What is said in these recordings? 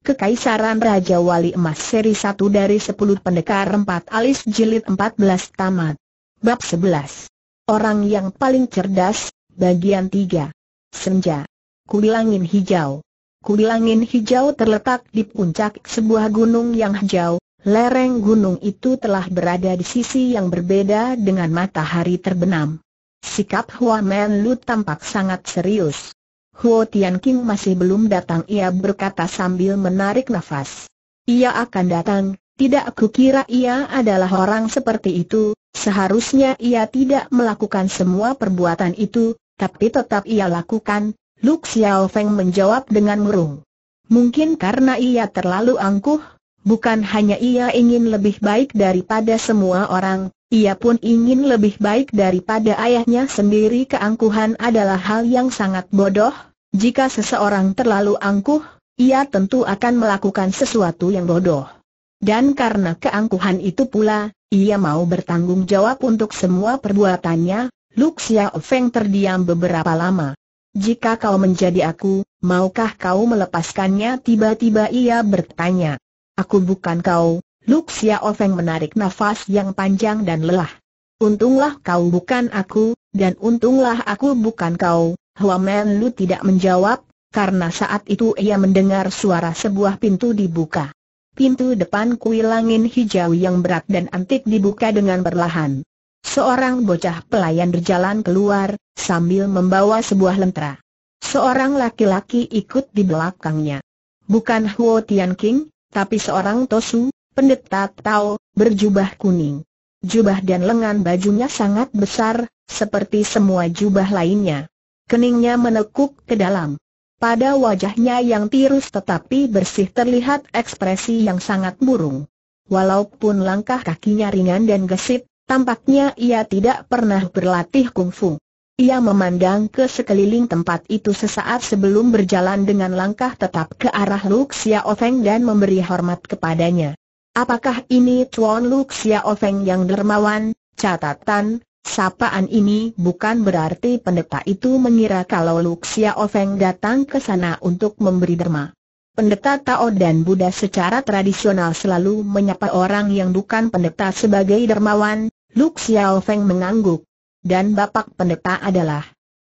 Kekaisaran Raja Wali Emas seri 1 dari 10 pendekar 4 alis jilid 14 tamat. Bab 11. Orang yang paling cerdas, bagian 3. Senja. Kubilangin hijau. Kubilangin hijau terletak di puncak sebuah gunung yang hijau. Lereng gunung itu telah berada di sisi yang berbeda dengan matahari terbenam. Sikap Hua Men Lu tampak sangat serius. Huo Tian King masih belum datang ia berkata sambil menarik nafas. Ia akan datang, tidak aku kira ia adalah orang seperti itu, seharusnya ia tidak melakukan semua perbuatan itu, tapi tetap ia lakukan, Lu Xiao Feng menjawab dengan murung. Mungkin karena ia terlalu angkuh, bukan hanya ia ingin lebih baik daripada semua orang, ia pun ingin lebih baik daripada ayahnya sendiri keangkuhan adalah hal yang sangat bodoh, jika seseorang terlalu angkuh, ia tentu akan melakukan sesuatu yang bodoh. Dan karena keangkuhan itu pula, ia mau bertanggung jawab untuk semua perbuatannya, Luxia Feng terdiam beberapa lama. Jika kau menjadi aku, maukah kau melepaskannya? Tiba-tiba ia bertanya. Aku bukan kau, Luxia Ofeng menarik nafas yang panjang dan lelah. Untunglah kau bukan aku, dan untunglah aku bukan kau, Helaman Lu tidak menjawab, karena saat itu ia mendengar suara sebuah pintu dibuka. Pintu depan kuil angin hijau yang berat dan antik dibuka dengan perlahan. Seorang bocah pelayan berjalan keluar, sambil membawa sebuah lentera. Seorang laki-laki ikut di belakangnya. Bukan Huo Tian King, tapi seorang Tosu, pendeta Tao, berjubah kuning. Jubah dan lengan bajunya sangat besar, seperti semua jubah lainnya keningnya menekuk ke dalam. Pada wajahnya yang tirus tetapi bersih terlihat ekspresi yang sangat burung. Walaupun langkah kakinya ringan dan gesit, tampaknya ia tidak pernah berlatih kungfu. Ia memandang ke sekeliling tempat itu sesaat sebelum berjalan dengan langkah tetap ke arah Luk Xiao Ofeng dan memberi hormat kepadanya. Apakah ini Tuan Luk Xiao Ofeng yang dermawan? Catatan, Sapaan ini bukan berarti pendeta itu mengira kalau Luxia Ofeng datang ke sana untuk memberi derma. Pendeta Tao dan Buddha secara tradisional selalu menyapa orang yang bukan pendeta sebagai dermawan, Luxia Ofeng mengangguk. Dan bapak pendeta adalah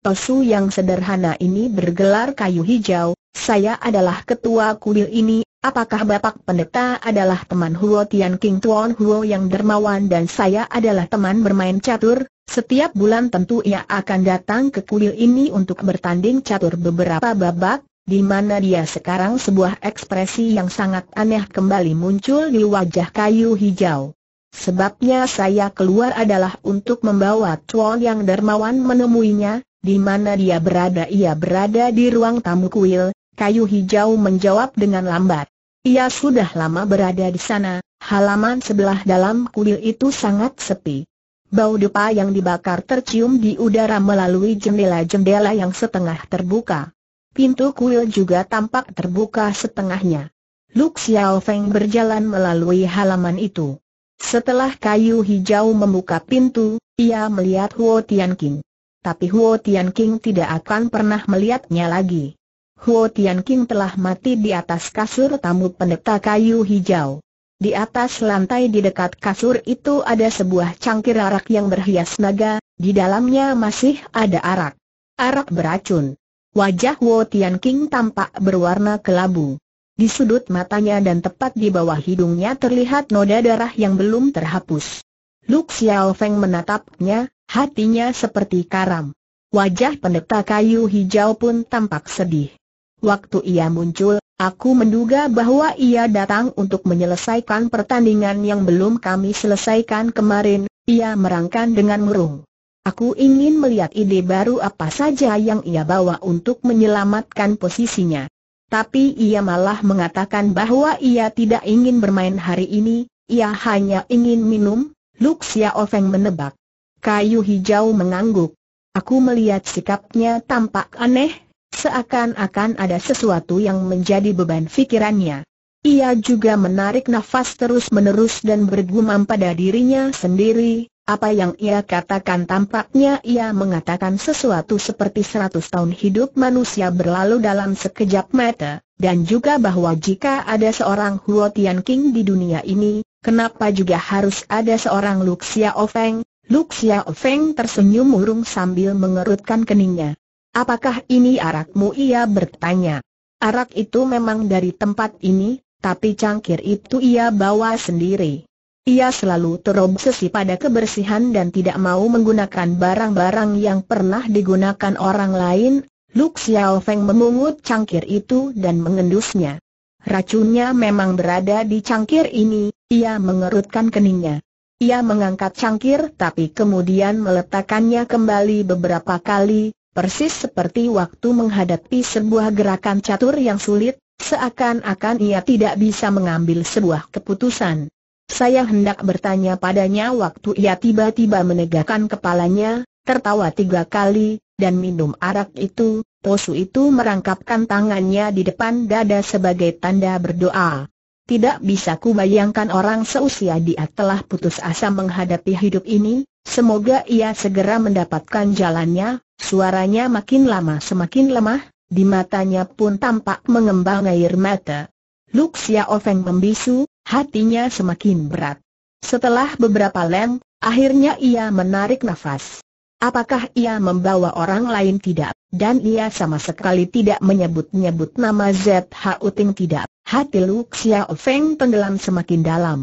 Tosu yang sederhana ini bergelar kayu hijau, saya adalah ketua kuil ini, Apakah Bapak Pendeta adalah teman Huo Tian King Tuan Huo yang dermawan dan saya adalah teman bermain catur? Setiap bulan tentu ia akan datang ke kuil ini untuk bertanding catur beberapa babak, di mana dia sekarang sebuah ekspresi yang sangat aneh kembali muncul di wajah kayu hijau. Sebabnya saya keluar adalah untuk membawa Tuan yang dermawan menemuinya, di mana dia berada ia berada di ruang tamu kuil, Kayu hijau menjawab dengan lambat. Ia sudah lama berada di sana, halaman sebelah dalam kuil itu sangat sepi. Bau dupa yang dibakar tercium di udara melalui jendela-jendela yang setengah terbuka. Pintu kuil juga tampak terbuka setengahnya. Luk Xiao Feng berjalan melalui halaman itu. Setelah kayu hijau membuka pintu, ia melihat Huo Tianqing. Tapi Huo Tianqing tidak akan pernah melihatnya lagi. Huo Tian King telah mati di atas kasur tamu pendeta kayu hijau. Di atas lantai di dekat kasur itu ada sebuah cangkir arak yang berhias naga, di dalamnya masih ada arak. Arak beracun. Wajah Huo Tian King tampak berwarna kelabu. Di sudut matanya dan tepat di bawah hidungnya terlihat noda darah yang belum terhapus. Lu Xiao Feng menatapnya, hatinya seperti karam. Wajah pendeta kayu hijau pun tampak sedih. Waktu ia muncul, aku menduga bahwa ia datang untuk menyelesaikan pertandingan yang belum kami selesaikan kemarin, ia merangkan dengan murung. Aku ingin melihat ide baru apa saja yang ia bawa untuk menyelamatkan posisinya. Tapi ia malah mengatakan bahwa ia tidak ingin bermain hari ini, ia hanya ingin minum, Luxia Ofeng menebak. Kayu hijau mengangguk. Aku melihat sikapnya tampak aneh, Seakan-akan ada sesuatu yang menjadi beban fikirannya. Ia juga menarik nafas terus-menerus dan bergumam pada dirinya sendiri, apa yang ia katakan tampaknya ia mengatakan sesuatu seperti seratus tahun hidup manusia berlalu dalam sekejap mata, dan juga bahwa jika ada seorang Huo Tian King di dunia ini, kenapa juga harus ada seorang Luxia Ofeng? Luxia Ofeng tersenyum murung sambil mengerutkan keningnya. Apakah ini arakmu ia bertanya. Arak itu memang dari tempat ini, tapi cangkir itu ia bawa sendiri. Ia selalu terobsesi pada kebersihan dan tidak mau menggunakan barang-barang yang pernah digunakan orang lain. Lu Xiao Feng memungut cangkir itu dan mengendusnya. Racunnya memang berada di cangkir ini, ia mengerutkan keningnya. Ia mengangkat cangkir tapi kemudian meletakkannya kembali beberapa kali, persis seperti waktu menghadapi sebuah gerakan catur yang sulit, seakan-akan ia tidak bisa mengambil sebuah keputusan. Saya hendak bertanya padanya waktu ia tiba-tiba menegakkan kepalanya, tertawa tiga kali, dan minum arak itu, Tosu itu merangkapkan tangannya di depan dada sebagai tanda berdoa. Tidak bisa kubayangkan orang seusia dia telah putus asa menghadapi hidup ini, Semoga ia segera mendapatkan jalannya, suaranya makin lama semakin lemah, di matanya pun tampak mengembang air mata. Luxia Ofeng membisu, hatinya semakin berat. Setelah beberapa lem, akhirnya ia menarik nafas. Apakah ia membawa orang lain tidak? Dan ia sama sekali tidak menyebut-nyebut nama ZH Uting tidak. Hati Luxia Ofeng tenggelam semakin dalam.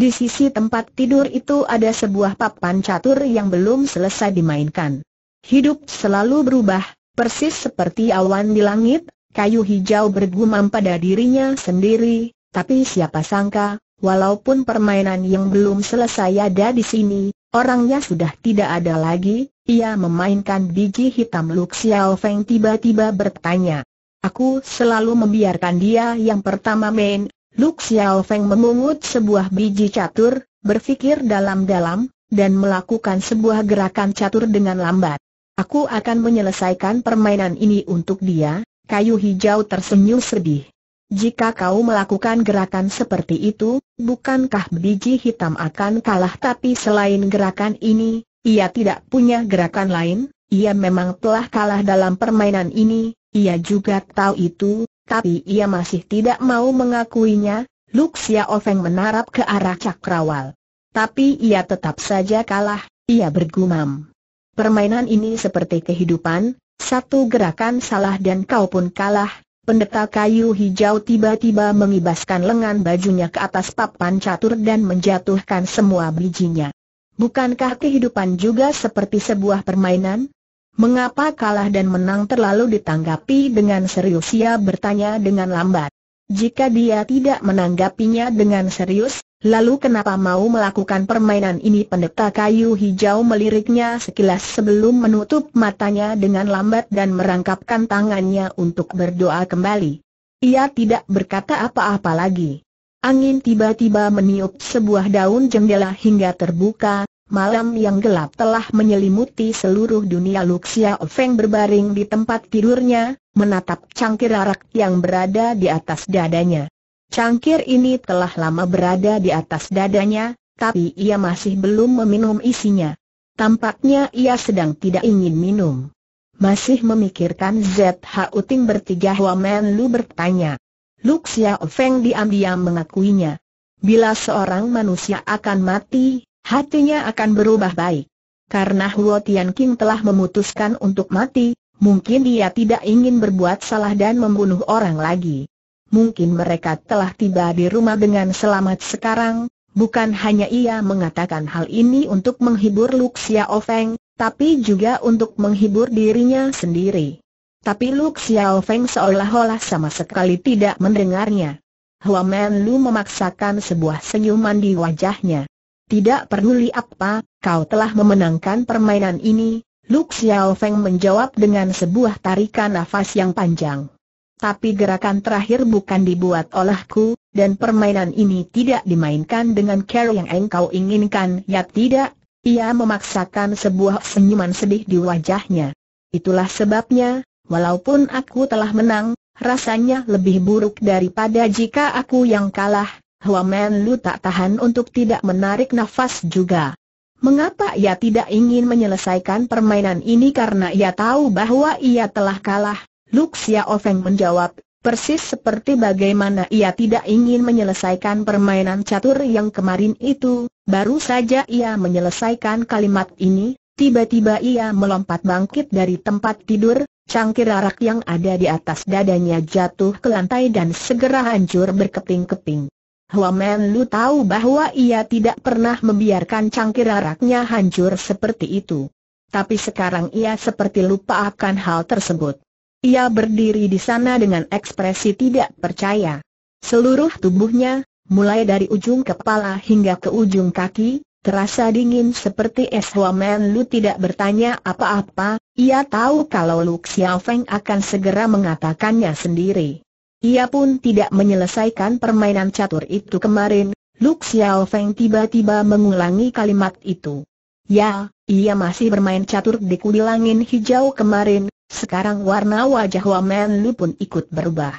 Di sisi tempat tidur itu ada sebuah papan catur yang belum selesai dimainkan. Hidup selalu berubah, persis seperti awan di langit, kayu hijau bergumam pada dirinya sendiri, tapi siapa sangka, walaupun permainan yang belum selesai ada di sini, orangnya sudah tidak ada lagi, ia memainkan biji hitam Luk Xiao Feng tiba-tiba bertanya. Aku selalu membiarkan dia yang pertama main, Luk Xiao Feng memungut sebuah biji catur, berfikir dalam-dalam, dan melakukan sebuah gerakan catur dengan lambat. Aku akan menyelesaikan permainan ini untuk dia, kayu hijau tersenyum sedih. Jika kau melakukan gerakan seperti itu, bukankah biji hitam akan kalah tapi selain gerakan ini, ia tidak punya gerakan lain, ia memang telah kalah dalam permainan ini, ia juga tahu itu, tapi ia masih tidak mau mengakuinya, Luk Xiao Feng menarap ke arah cakrawal. Tapi ia tetap saja kalah, ia bergumam. Permainan ini seperti kehidupan, satu gerakan salah dan kau pun kalah. Pendeta kayu hijau tiba-tiba mengibaskan lengan bajunya ke atas papan catur dan menjatuhkan semua bijinya. Bukankah kehidupan juga seperti sebuah permainan? Mengapa kalah dan menang terlalu ditanggapi dengan serius ia bertanya dengan lambat. Jika dia tidak menanggapinya dengan serius, lalu kenapa mau melakukan permainan ini pendeta kayu hijau meliriknya sekilas sebelum menutup matanya dengan lambat dan merangkapkan tangannya untuk berdoa kembali. Ia tidak berkata apa-apa lagi. Angin tiba-tiba meniup sebuah daun jendela hingga terbuka, Malam yang gelap telah menyelimuti seluruh dunia Luxia Feng berbaring di tempat tidurnya, menatap cangkir arak yang berada di atas dadanya. Cangkir ini telah lama berada di atas dadanya, tapi ia masih belum meminum isinya. Tampaknya ia sedang tidak ingin minum. Masih memikirkan ZH Uting bertiga Huamen Lu bertanya. Luxia Feng diam-diam mengakuinya. Bila seorang manusia akan mati, Hatinya akan berubah baik. Karena Huo Tian King telah memutuskan untuk mati, mungkin dia tidak ingin berbuat salah dan membunuh orang lagi. Mungkin mereka telah tiba di rumah dengan selamat sekarang, bukan hanya ia mengatakan hal ini untuk menghibur Luxia Ofeng, tapi juga untuk menghibur dirinya sendiri. Tapi Luxia Ofeng seolah-olah sama sekali tidak mendengarnya. Huo Men Lu memaksakan sebuah senyuman di wajahnya. Tidak peduli apa, kau telah memenangkan permainan ini, Lu Xiao Feng menjawab dengan sebuah tarikan nafas yang panjang. Tapi gerakan terakhir bukan dibuat olehku, dan permainan ini tidak dimainkan dengan cara yang engkau inginkan ya tidak, ia memaksakan sebuah senyuman sedih di wajahnya. Itulah sebabnya, walaupun aku telah menang, rasanya lebih buruk daripada jika aku yang kalah, Huamen Lu tak tahan untuk tidak menarik nafas juga. Mengapa ia tidak ingin menyelesaikan permainan ini karena ia tahu bahwa ia telah kalah? Luxia Ofeng menjawab, persis seperti bagaimana ia tidak ingin menyelesaikan permainan catur yang kemarin itu, baru saja ia menyelesaikan kalimat ini, tiba-tiba ia melompat bangkit dari tempat tidur, Cangkir arak yang ada di atas dadanya jatuh ke lantai dan segera hancur berkeping-keping. Hua Men Lu tahu bahwa ia tidak pernah membiarkan cangkir araknya hancur seperti itu. Tapi sekarang ia seperti lupa akan hal tersebut. Ia berdiri di sana dengan ekspresi tidak percaya. Seluruh tubuhnya, mulai dari ujung kepala hingga ke ujung kaki, terasa dingin seperti es Men Lu tidak bertanya apa-apa, ia tahu kalau Lu Xiaofeng akan segera mengatakannya sendiri. Ia pun tidak menyelesaikan permainan catur itu kemarin, Lu Xiao Feng tiba-tiba mengulangi kalimat itu. Ya, ia masih bermain catur di kuil langit hijau kemarin, sekarang warna wajah Wamen Lu pun ikut berubah.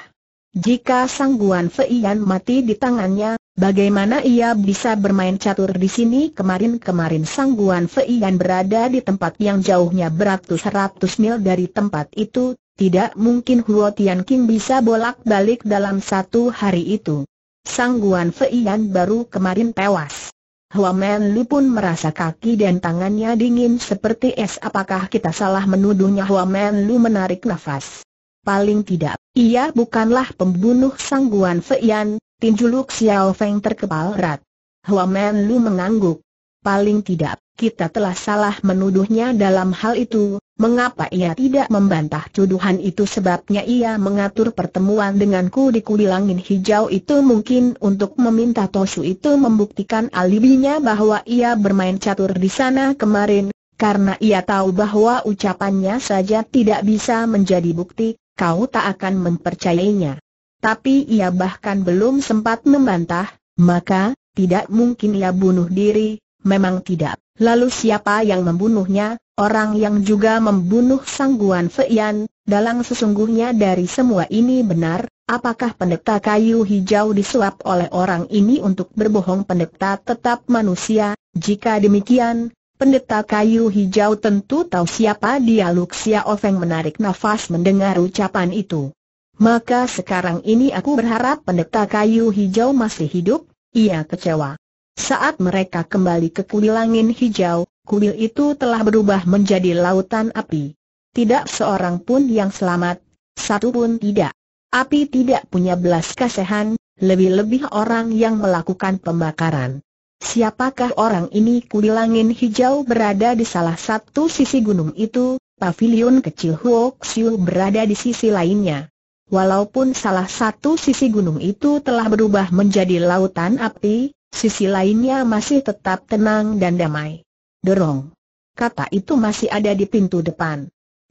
Jika Sang Guan Feian mati di tangannya, bagaimana ia bisa bermain catur di sini kemarin-kemarin Sang Guan Feian berada di tempat yang jauhnya beratus-ratus mil dari tempat itu, tidak mungkin Huo Tian King bisa bolak-balik dalam satu hari itu. Sang Guan Feiyan baru kemarin tewas. Hua Men Lu pun merasa kaki dan tangannya dingin seperti es apakah kita salah menuduhnya Hua Men Lu menarik nafas. Paling tidak, ia bukanlah pembunuh sangguan Feian, tinjuluk Xiao Feng terkepal rat. Hua Men Lu mengangguk. Paling tidak, kita telah salah menuduhnya dalam hal itu, Mengapa ia tidak membantah tuduhan itu sebabnya ia mengatur pertemuan denganku di Kuil langit hijau itu mungkin untuk meminta Tosu itu membuktikan alibinya bahwa ia bermain catur di sana kemarin, karena ia tahu bahwa ucapannya saja tidak bisa menjadi bukti, kau tak akan mempercayainya. Tapi ia bahkan belum sempat membantah, maka, tidak mungkin ia bunuh diri, memang tidak. Lalu siapa yang membunuhnya? Orang yang juga membunuh Sangguan Feiyan, dalang sesungguhnya dari semua ini benar, apakah pendeta kayu hijau disuap oleh orang ini untuk berbohong pendeta tetap manusia? Jika demikian, pendeta kayu hijau tentu tahu siapa dia Luxia Ofeng menarik nafas mendengar ucapan itu. Maka sekarang ini aku berharap pendeta kayu hijau masih hidup, ia kecewa. Saat mereka kembali ke kuil langit hijau, kuil itu telah berubah menjadi lautan api. Tidak seorang pun yang selamat, satu pun tidak. Api tidak punya belas kasihan, lebih-lebih orang yang melakukan pembakaran. Siapakah orang ini kuil langit hijau berada di salah satu sisi gunung itu, pavilion kecil Huoxiu berada di sisi lainnya. Walaupun salah satu sisi gunung itu telah berubah menjadi lautan api, Sisi lainnya masih tetap tenang dan damai. Dorong. Kata itu masih ada di pintu depan.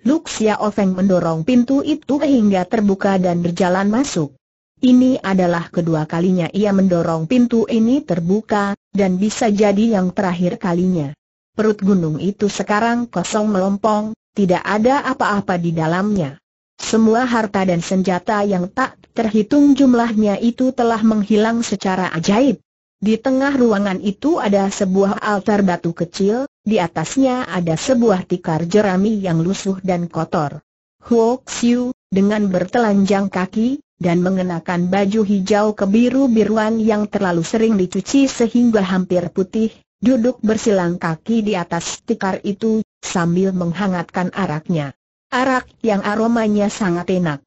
Luxia Ofeng mendorong pintu itu hingga terbuka dan berjalan masuk. Ini adalah kedua kalinya ia mendorong pintu ini terbuka, dan bisa jadi yang terakhir kalinya. Perut gunung itu sekarang kosong melompong, tidak ada apa-apa di dalamnya. Semua harta dan senjata yang tak terhitung jumlahnya itu telah menghilang secara ajaib. Di tengah ruangan itu ada sebuah altar batu kecil, di atasnya ada sebuah tikar jerami yang lusuh dan kotor. Huo Xiu, dengan bertelanjang kaki, dan mengenakan baju hijau kebiru-biruan yang terlalu sering dicuci sehingga hampir putih, duduk bersilang kaki di atas tikar itu, sambil menghangatkan araknya. Arak yang aromanya sangat enak.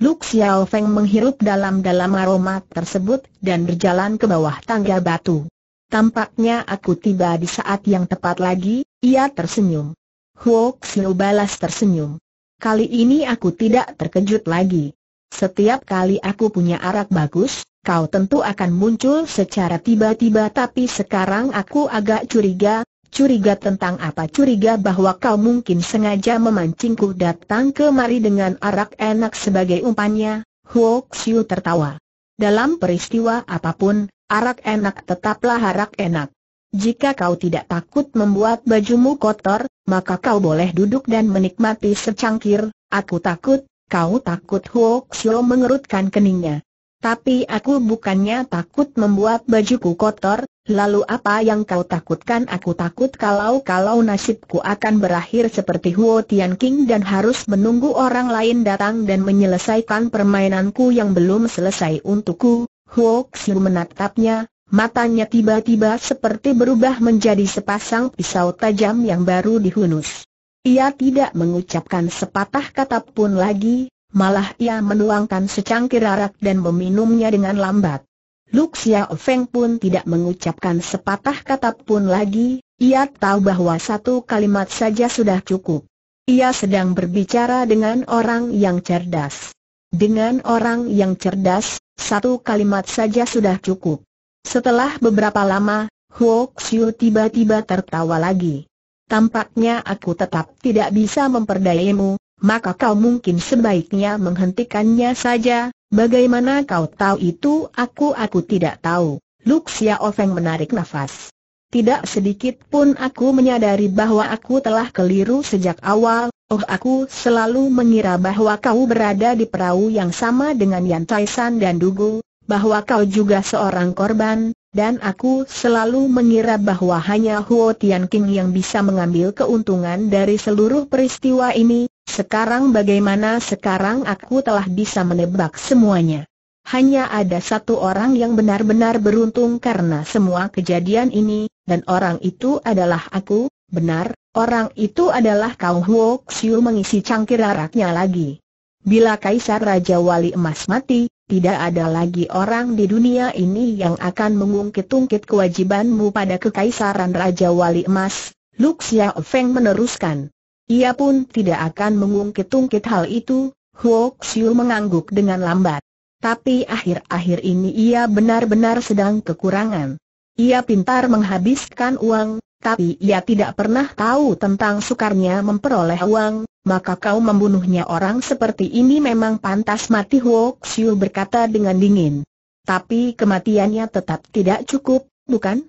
Lu Xiao Feng menghirup dalam-dalam aroma tersebut dan berjalan ke bawah tangga batu. Tampaknya aku tiba di saat yang tepat lagi, ia tersenyum. Huo Xiu balas tersenyum. Kali ini aku tidak terkejut lagi. Setiap kali aku punya arak bagus, kau tentu akan muncul secara tiba-tiba tapi sekarang aku agak curiga, Curiga tentang apa? Curiga bahwa kau mungkin sengaja memancingku datang kemari dengan arak enak sebagai umpannya, Huo Xiu tertawa. Dalam peristiwa apapun, arak enak tetaplah arak enak. Jika kau tidak takut membuat bajumu kotor, maka kau boleh duduk dan menikmati secangkir, aku takut, kau takut Huo Xiu mengerutkan keningnya. Tapi aku bukannya takut membuat bajuku kotor, lalu apa yang kau takutkan? Aku takut kalau-kalau nasibku akan berakhir seperti Huo Tian King dan harus menunggu orang lain datang dan menyelesaikan permainanku yang belum selesai untukku. Huo Xiu menatapnya, matanya tiba-tiba seperti berubah menjadi sepasang pisau tajam yang baru dihunus. Ia tidak mengucapkan sepatah kata pun lagi, malah ia menuangkan secangkir arak dan meminumnya dengan lambat. Luxia Feng pun tidak mengucapkan sepatah kata pun lagi, ia tahu bahwa satu kalimat saja sudah cukup. Ia sedang berbicara dengan orang yang cerdas. Dengan orang yang cerdas, satu kalimat saja sudah cukup. Setelah beberapa lama, Huo Xiu tiba-tiba tertawa lagi. Tampaknya aku tetap tidak bisa memperdayamu maka kau mungkin sebaiknya menghentikannya saja, bagaimana kau tahu itu aku aku tidak tahu, Luxia Ofeng menarik nafas. Tidak sedikit pun aku menyadari bahwa aku telah keliru sejak awal, oh aku selalu mengira bahwa kau berada di perahu yang sama dengan Yan Taisan dan Dugu, bahwa kau juga seorang korban, dan aku selalu mengira bahwa hanya Huo Tian King yang bisa mengambil keuntungan dari seluruh peristiwa ini, sekarang bagaimana sekarang aku telah bisa menebak semuanya. Hanya ada satu orang yang benar-benar beruntung karena semua kejadian ini, dan orang itu adalah aku, benar, orang itu adalah kau Huo Xiu mengisi cangkir araknya lagi. Bila Kaisar Raja Wali Emas mati, tidak ada lagi orang di dunia ini yang akan mengungkit-ungkit kewajibanmu pada kekaisaran Raja Wali Emas, Luxia Feng meneruskan. Ia pun tidak akan mengungkit-ungkit hal itu, Huok Siu mengangguk dengan lambat. Tapi akhir-akhir ini ia benar-benar sedang kekurangan. Ia pintar menghabiskan uang, tapi ia tidak pernah tahu tentang sukarnya memperoleh uang, maka kau membunuhnya orang seperti ini memang pantas mati Huok Siu berkata dengan dingin. Tapi kematiannya tetap tidak cukup, bukan?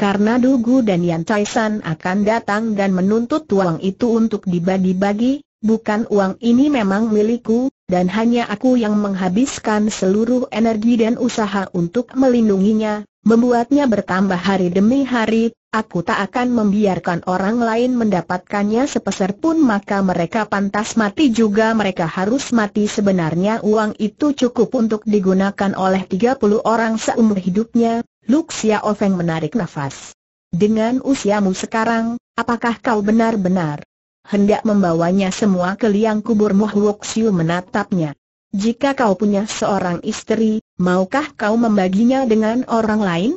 Karena Dugu dan Yan Chai akan datang dan menuntut uang itu untuk dibagi-bagi, bukan uang ini memang milikku, dan hanya aku yang menghabiskan seluruh energi dan usaha untuk melindunginya, membuatnya bertambah hari demi hari, Aku tak akan membiarkan orang lain mendapatkannya sepeser pun maka mereka pantas mati juga mereka harus mati sebenarnya uang itu cukup untuk digunakan oleh 30 orang seumur hidupnya, Luxia Ofeng menarik nafas. Dengan usiamu sekarang, apakah kau benar-benar hendak membawanya semua ke liang kuburmu Luxiu menatapnya? Jika kau punya seorang istri, maukah kau membaginya dengan orang lain?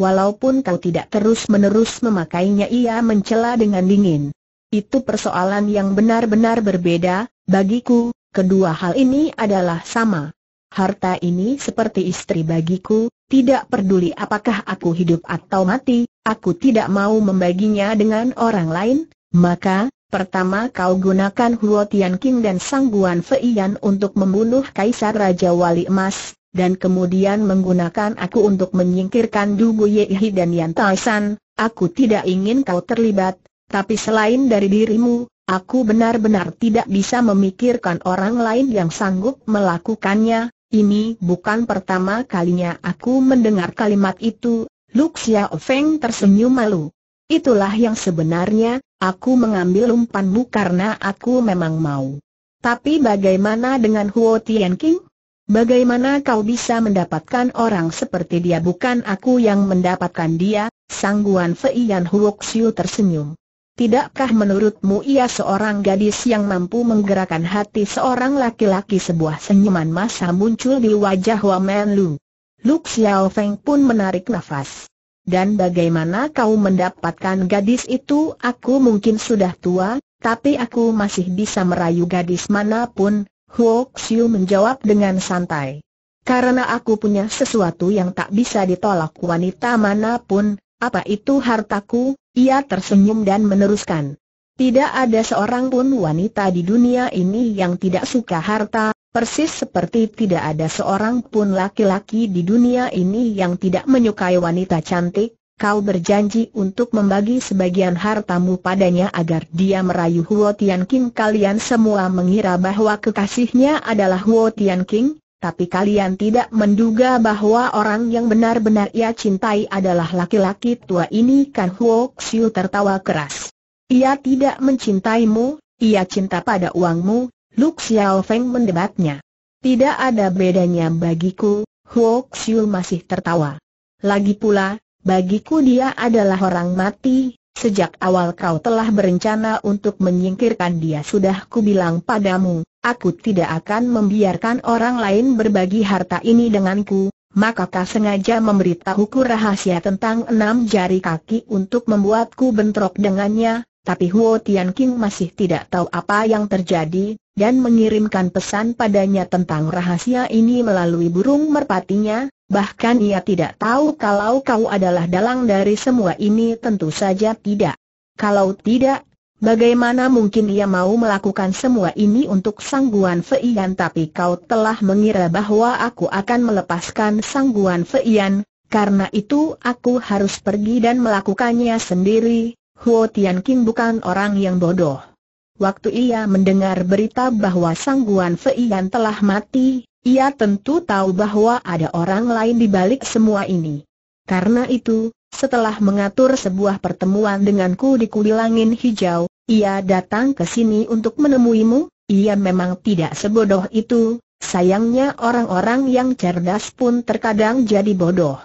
Walaupun kau tidak terus-menerus memakainya ia mencela dengan dingin. Itu persoalan yang benar-benar berbeda, bagiku, kedua hal ini adalah sama. Harta ini seperti istri bagiku, tidak peduli apakah aku hidup atau mati, aku tidak mau membaginya dengan orang lain, maka, pertama kau gunakan Huo Tian King dan Sangguan Feian untuk membunuh Kaisar Raja Wali Emas, dan kemudian menggunakan aku untuk menyingkirkan Dugu Yehi dan Yan San. aku tidak ingin kau terlibat, tapi selain dari dirimu, aku benar-benar tidak bisa memikirkan orang lain yang sanggup melakukannya, ini bukan pertama kalinya aku mendengar kalimat itu, Lu Xiao Feng tersenyum malu. Itulah yang sebenarnya, aku mengambil umpanmu karena aku memang mau. Tapi bagaimana dengan Huo Tian Bagaimana kau bisa mendapatkan orang seperti dia bukan aku yang mendapatkan dia, sangguan Fei Yan Siu tersenyum. Tidakkah menurutmu ia seorang gadis yang mampu menggerakkan hati seorang laki-laki sebuah senyuman masa muncul di wajah Wamen Lu. Lu Xiao Feng pun menarik nafas. Dan bagaimana kau mendapatkan gadis itu aku mungkin sudah tua, tapi aku masih bisa merayu gadis manapun, Huo Xiu menjawab dengan santai. Karena aku punya sesuatu yang tak bisa ditolak wanita manapun, apa itu hartaku, ia tersenyum dan meneruskan. Tidak ada seorang pun wanita di dunia ini yang tidak suka harta, persis seperti tidak ada seorang pun laki-laki di dunia ini yang tidak menyukai wanita cantik, kau berjanji untuk membagi sebagian hartamu padanya agar dia merayu Huo Tian King. Kalian semua mengira bahwa kekasihnya adalah Huo Tian King, tapi kalian tidak menduga bahwa orang yang benar-benar ia cintai adalah laki-laki tua ini kan Huo Xiu tertawa keras. Ia tidak mencintaimu, ia cinta pada uangmu, Lu Xiao Feng mendebatnya. Tidak ada bedanya bagiku, Huo Xiu masih tertawa. Lagi pula, Bagiku dia adalah orang mati, sejak awal kau telah berencana untuk menyingkirkan dia sudah kubilang padamu, aku tidak akan membiarkan orang lain berbagi harta ini denganku, maka kau sengaja memberitahuku rahasia tentang enam jari kaki untuk membuatku bentrok dengannya, tapi Huo Tian King masih tidak tahu apa yang terjadi, dan mengirimkan pesan padanya tentang rahasia ini melalui burung merpatinya, bahkan ia tidak tahu kalau kau adalah dalang dari semua ini tentu saja tidak. Kalau tidak, bagaimana mungkin ia mau melakukan semua ini untuk Sangguan Feian tapi kau telah mengira bahwa aku akan melepaskan Sangguan Feian, karena itu aku harus pergi dan melakukannya sendiri, Huo King bukan orang yang bodoh. Waktu ia mendengar berita bahwa Sangguan Feian telah mati, ia tentu tahu bahwa ada orang lain di balik semua ini. Karena itu, setelah mengatur sebuah pertemuan denganku di Kubilangin Hijau, ia datang ke sini untuk menemuimu, ia memang tidak sebodoh itu, sayangnya orang-orang yang cerdas pun terkadang jadi bodoh.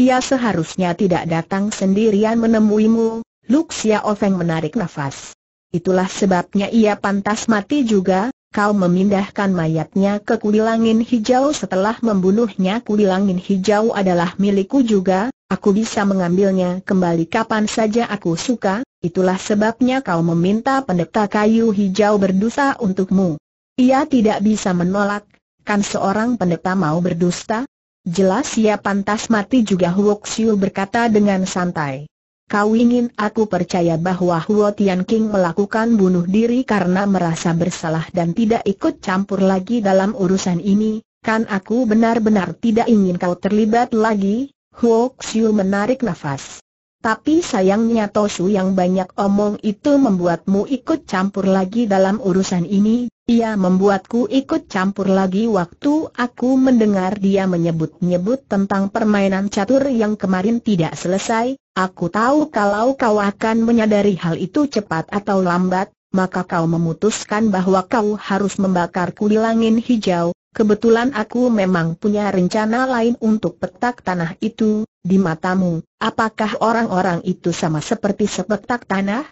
Ia seharusnya tidak datang sendirian menemuimu, Luxia Ofeng menarik nafas. Itulah sebabnya ia pantas mati juga, kau memindahkan mayatnya ke kulilangin hijau setelah membunuhnya kulilangin hijau adalah milikku juga, aku bisa mengambilnya kembali kapan saja aku suka, itulah sebabnya kau meminta pendeta kayu hijau berdusta untukmu. Ia tidak bisa menolak, kan seorang pendeta mau berdusta? Jelas ia pantas mati juga Huoxiu berkata dengan santai. Kau ingin aku percaya bahwa Huo Tian King melakukan bunuh diri karena merasa bersalah dan tidak ikut campur lagi dalam urusan ini, kan aku benar-benar tidak ingin kau terlibat lagi, Huo Xiu menarik nafas. Tapi sayangnya Tosu yang banyak omong itu membuatmu ikut campur lagi dalam urusan ini, ia membuatku ikut campur lagi waktu aku mendengar dia menyebut-nyebut tentang permainan catur yang kemarin tidak selesai, aku tahu kalau kau akan menyadari hal itu cepat atau lambat, maka kau memutuskan bahwa kau harus membakarku di langit hijau, Kebetulan aku memang punya rencana lain untuk petak tanah itu, di matamu, apakah orang-orang itu sama seperti sepetak tanah?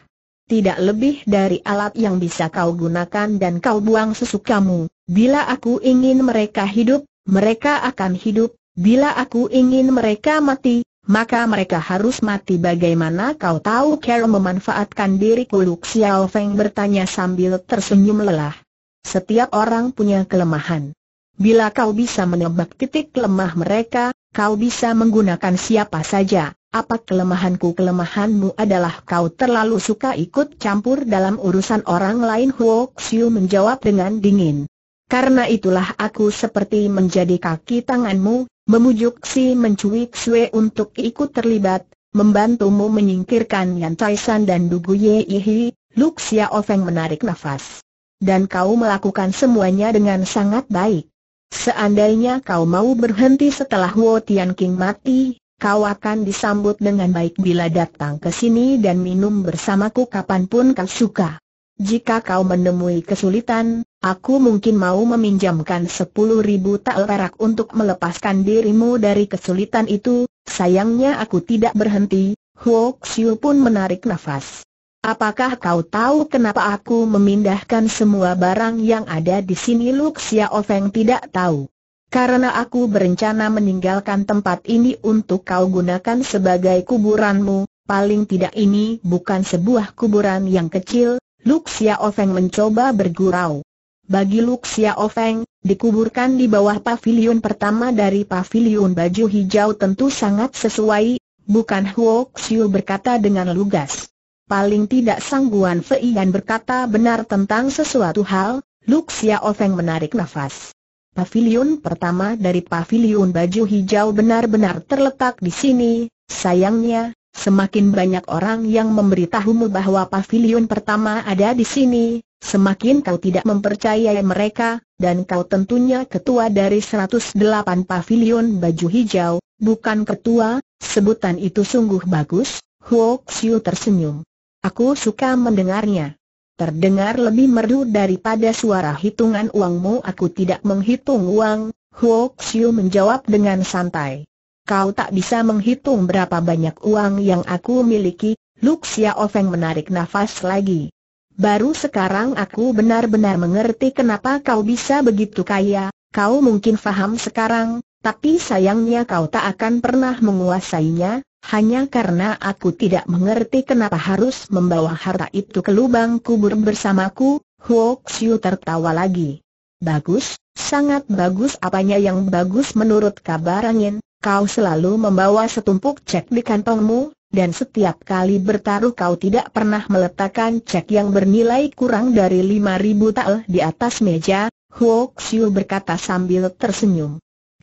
Tidak lebih dari alat yang bisa kau gunakan dan kau buang sesukamu, bila aku ingin mereka hidup, mereka akan hidup, bila aku ingin mereka mati, maka mereka harus mati bagaimana kau tahu Carol memanfaatkan diriku kuluk Xiao Feng bertanya sambil tersenyum lelah. Setiap orang punya kelemahan. Bila kau bisa menebak titik lemah mereka, kau bisa menggunakan siapa saja. Apa kelemahanku? Kelemahanmu adalah kau terlalu suka ikut campur dalam urusan orang lain. Huo Xiu menjawab dengan dingin. Karena itulah aku seperti menjadi kaki tanganmu, memujuk si mencuit Sue untuk ikut terlibat, membantumu menyingkirkan Yan Taisan dan Dugu Yeihi, Luxia Ofeng menarik nafas. Dan kau melakukan semuanya dengan sangat baik. Seandainya kau mau berhenti setelah Wu Tian King mati, kau akan disambut dengan baik bila datang ke sini dan minum bersamaku kapanpun kau suka. Jika kau menemui kesulitan, aku mungkin mau meminjamkan sepuluh ribu tael perak untuk melepaskan dirimu dari kesulitan itu, sayangnya aku tidak berhenti, Huo Xiu pun menarik nafas. Apakah kau tahu kenapa aku memindahkan semua barang yang ada di sini Luxia Ofeng tidak tahu. Karena aku berencana meninggalkan tempat ini untuk kau gunakan sebagai kuburanmu, paling tidak ini bukan sebuah kuburan yang kecil, Luxia Ofeng mencoba bergurau. Bagi Luxia Ofeng, dikuburkan di bawah pavilion pertama dari pavilion baju hijau tentu sangat sesuai, bukan Huo Xiu berkata dengan lugas. Paling tidak sangguan Fei Yan berkata benar tentang sesuatu hal, Luk Xiao Feng menarik nafas. Pavilion pertama dari pavilion baju hijau benar-benar terletak di sini, sayangnya, semakin banyak orang yang memberitahumu bahwa pavilion pertama ada di sini, semakin kau tidak mempercayai mereka, dan kau tentunya ketua dari 108 pavilion baju hijau, bukan ketua, sebutan itu sungguh bagus, Huo Xiu tersenyum. Aku suka mendengarnya. Terdengar lebih merdu daripada suara hitungan uangmu Aku tidak menghitung uang, Huo Xiu menjawab dengan santai. Kau tak bisa menghitung berapa banyak uang yang aku miliki, Luxia Xiao menarik nafas lagi. Baru sekarang aku benar-benar mengerti kenapa kau bisa begitu kaya, kau mungkin faham sekarang, tapi sayangnya kau tak akan pernah menguasainya, hanya karena aku tidak mengerti kenapa harus membawa harta itu ke lubang kubur bersamaku, Huo Xiu tertawa lagi. Bagus, sangat bagus apanya yang bagus menurut kabar angin, kau selalu membawa setumpuk cek di kantongmu, dan setiap kali bertaruh kau tidak pernah meletakkan cek yang bernilai kurang dari 5000 tal di atas meja, Huo Xiu berkata sambil tersenyum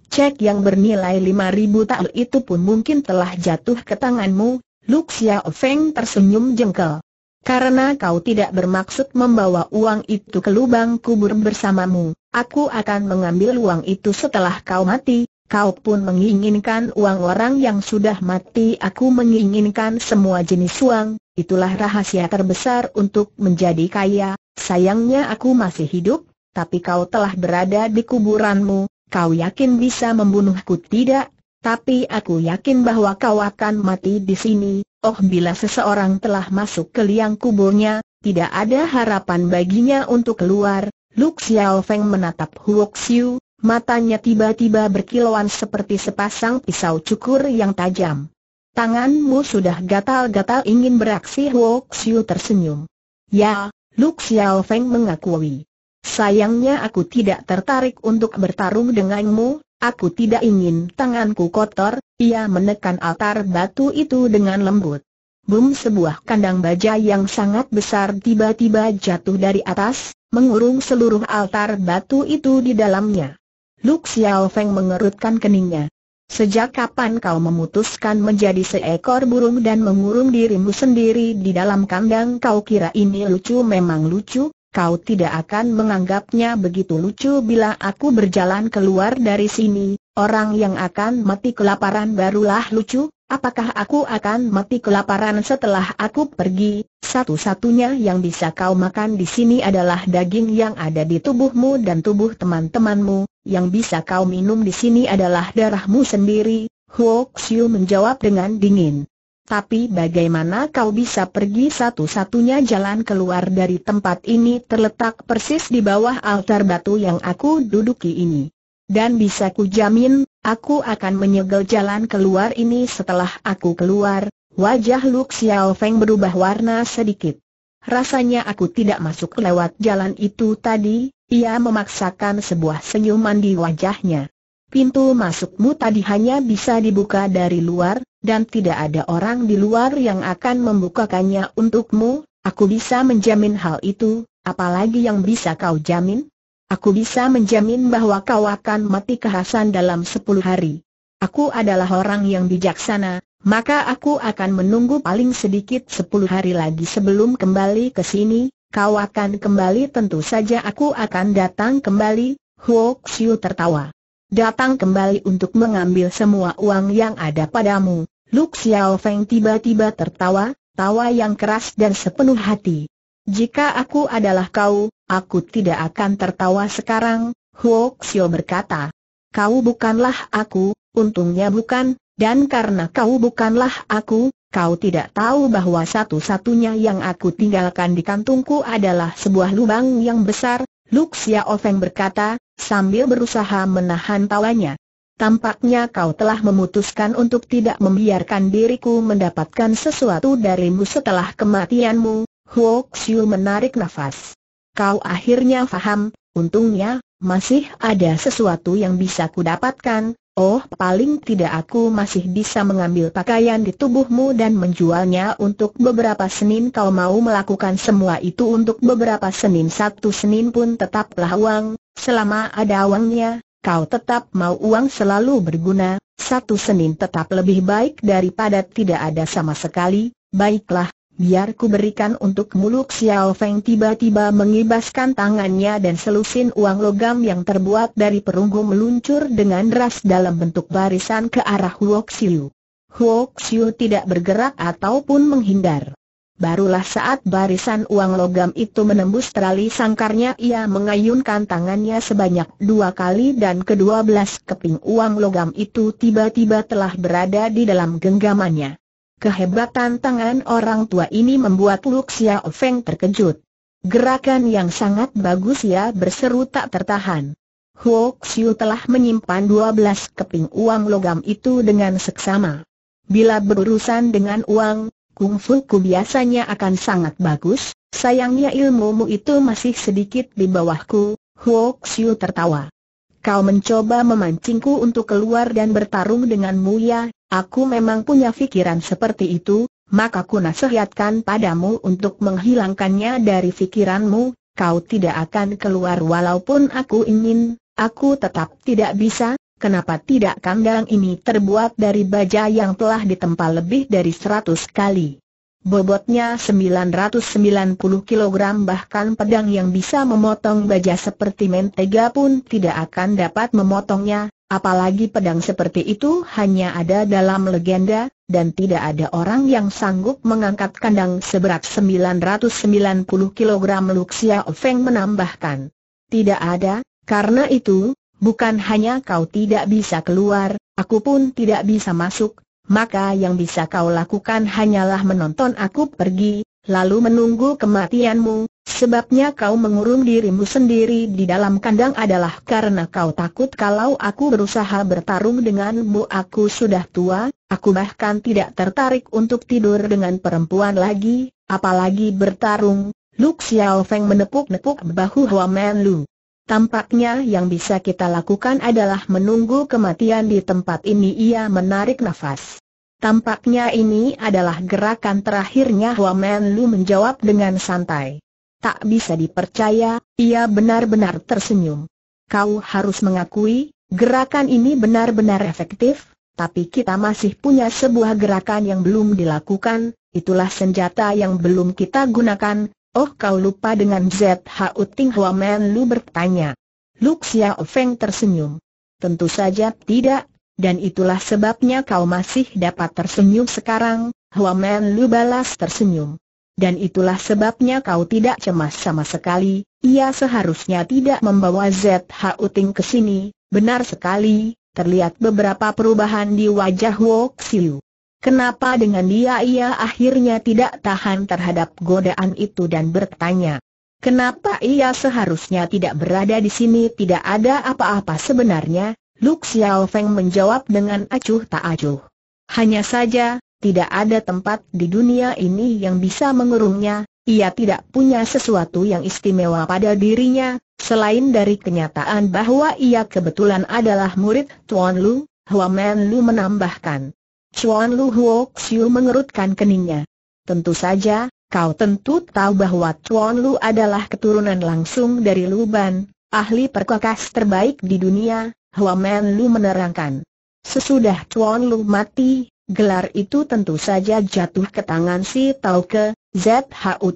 cek yang bernilai 5000 tael itu pun mungkin telah jatuh ke tanganmu, Luxia Feng tersenyum jengkel. Karena kau tidak bermaksud membawa uang itu ke lubang kubur bersamamu, aku akan mengambil uang itu setelah kau mati, Kau pun menginginkan uang orang yang sudah mati Aku menginginkan semua jenis uang Itulah rahasia terbesar untuk menjadi kaya Sayangnya aku masih hidup Tapi kau telah berada di kuburanmu kau yakin bisa membunuhku tidak? Tapi aku yakin bahwa kau akan mati di sini. Oh bila seseorang telah masuk ke liang kuburnya, tidak ada harapan baginya untuk keluar. Lu Xiao Feng menatap Huo Xiu, matanya tiba-tiba berkilauan seperti sepasang pisau cukur yang tajam. Tanganmu sudah gatal-gatal ingin beraksi Huo Xiu tersenyum. Ya, Lu Xiao Feng mengakui. Sayangnya aku tidak tertarik untuk bertarung denganmu, aku tidak ingin tanganku kotor, ia menekan altar batu itu dengan lembut. Bum sebuah kandang baja yang sangat besar tiba-tiba jatuh dari atas, mengurung seluruh altar batu itu di dalamnya. Luk Xiao Feng mengerutkan keningnya. Sejak kapan kau memutuskan menjadi seekor burung dan mengurung dirimu sendiri di dalam kandang kau kira ini lucu memang lucu, kau tidak akan menganggapnya begitu lucu bila aku berjalan keluar dari sini, orang yang akan mati kelaparan barulah lucu, apakah aku akan mati kelaparan setelah aku pergi, satu-satunya yang bisa kau makan di sini adalah daging yang ada di tubuhmu dan tubuh teman-temanmu, yang bisa kau minum di sini adalah darahmu sendiri, Huo Xiu menjawab dengan dingin. Tapi bagaimana kau bisa pergi satu-satunya jalan keluar dari tempat ini terletak persis di bawah altar batu yang aku duduki ini. Dan bisa kujamin, aku akan menyegel jalan keluar ini setelah aku keluar, wajah Lu Xiao Feng berubah warna sedikit. Rasanya aku tidak masuk lewat jalan itu tadi, ia memaksakan sebuah senyuman di wajahnya. Pintu masukmu tadi hanya bisa dibuka dari luar, dan tidak ada orang di luar yang akan membukakannya untukmu, aku bisa menjamin hal itu, apalagi yang bisa kau jamin? Aku bisa menjamin bahwa kau akan mati kehasan dalam sepuluh hari. Aku adalah orang yang bijaksana, maka aku akan menunggu paling sedikit sepuluh hari lagi sebelum kembali ke sini, kau akan kembali tentu saja aku akan datang kembali, Huo Xiu tertawa datang kembali untuk mengambil semua uang yang ada padamu. Luk Xiao Feng tiba-tiba tertawa, tawa yang keras dan sepenuh hati. Jika aku adalah kau, aku tidak akan tertawa sekarang, Huo Xiao berkata. Kau bukanlah aku, untungnya bukan, dan karena kau bukanlah aku, kau tidak tahu bahwa satu-satunya yang aku tinggalkan di kantungku adalah sebuah lubang yang besar, Luk Ofeng berkata, sambil berusaha menahan tawanya. Tampaknya kau telah memutuskan untuk tidak membiarkan diriku mendapatkan sesuatu darimu setelah kematianmu, Huo Xiu menarik nafas. Kau akhirnya faham, untungnya, masih ada sesuatu yang bisa kudapatkan, Oh paling tidak aku masih bisa mengambil pakaian di tubuhmu dan menjualnya untuk beberapa senin Kau mau melakukan semua itu untuk beberapa senin Satu senin pun tetaplah uang, selama ada uangnya, kau tetap mau uang selalu berguna Satu senin tetap lebih baik daripada tidak ada sama sekali Baiklah, biar ku berikan untuk muluk Xiao Feng tiba-tiba mengibaskan tangannya dan selusin uang logam yang terbuat dari perunggu meluncur dengan deras dalam bentuk barisan ke arah Huok Xiu. Huok Xiu tidak bergerak ataupun menghindar. Barulah saat barisan uang logam itu menembus terali sangkarnya ia mengayunkan tangannya sebanyak dua kali dan kedua belas keping uang logam itu tiba-tiba telah berada di dalam genggamannya. Kehebatan tangan orang tua ini membuat Luk Xiao Feng terkejut. Gerakan yang sangat bagus ya berseru tak tertahan. Huo Xiu telah menyimpan 12 keping uang logam itu dengan seksama. Bila berurusan dengan uang, ku biasanya akan sangat bagus, sayangnya ilmumu itu masih sedikit di bawahku, Huo Xiu tertawa. Kau mencoba memancingku untuk keluar dan bertarung denganmu ya, Aku memang punya fikiran seperti itu, maka ku nasihatkan padamu untuk menghilangkannya dari fikiranmu, kau tidak akan keluar walaupun aku ingin, aku tetap tidak bisa, kenapa tidak kandang ini terbuat dari baja yang telah ditempa lebih dari seratus kali. Bobotnya 990 kg bahkan pedang yang bisa memotong baja seperti mentega pun tidak akan dapat memotongnya, Apalagi pedang seperti itu hanya ada dalam legenda, dan tidak ada orang yang sanggup mengangkat kandang seberat 990 kg Luxia Ofeng menambahkan. Tidak ada, karena itu, bukan hanya kau tidak bisa keluar, aku pun tidak bisa masuk, maka yang bisa kau lakukan hanyalah menonton aku pergi, lalu menunggu kematianmu, Sebabnya kau mengurung dirimu sendiri di dalam kandang adalah karena kau takut kalau aku berusaha bertarung denganmu aku sudah tua, aku bahkan tidak tertarik untuk tidur dengan perempuan lagi, apalagi bertarung. Luk Xiao Feng menepuk-nepuk bahu Hua Men Lu. Tampaknya yang bisa kita lakukan adalah menunggu kematian di tempat ini ia menarik nafas. Tampaknya ini adalah gerakan terakhirnya Hua Men Lu menjawab dengan santai tak bisa dipercaya, ia benar-benar tersenyum. Kau harus mengakui, gerakan ini benar-benar efektif, tapi kita masih punya sebuah gerakan yang belum dilakukan, itulah senjata yang belum kita gunakan. Oh kau lupa dengan ZHU Ting Hua Men Lu bertanya. Luxia Feng tersenyum. Tentu saja tidak, dan itulah sebabnya kau masih dapat tersenyum sekarang, Hua Men Lu balas tersenyum. Dan itulah sebabnya kau tidak cemas sama sekali, ia seharusnya tidak membawa ZH Uting ke sini, benar sekali, terlihat beberapa perubahan di wajah Wok Siu. Kenapa dengan dia ia akhirnya tidak tahan terhadap godaan itu dan bertanya, kenapa ia seharusnya tidak berada di sini tidak ada apa-apa sebenarnya, Luk Feng menjawab dengan acuh tak acuh. Hanya saja, tidak ada tempat di dunia ini yang bisa mengurungnya, ia tidak punya sesuatu yang istimewa pada dirinya, selain dari kenyataan bahwa ia kebetulan adalah murid Tuan Lu, Hua Men Lu menambahkan. Chuan Lu Huo Xiu mengerutkan keningnya. Tentu saja, kau tentu tahu bahwa Chuan Lu adalah keturunan langsung dari Lu Ban, ahli perkakas terbaik di dunia, Hua Men Lu menerangkan. Sesudah Chuan Lu mati, Gelar itu tentu saja jatuh ke tangan si Tau Ke, Zhu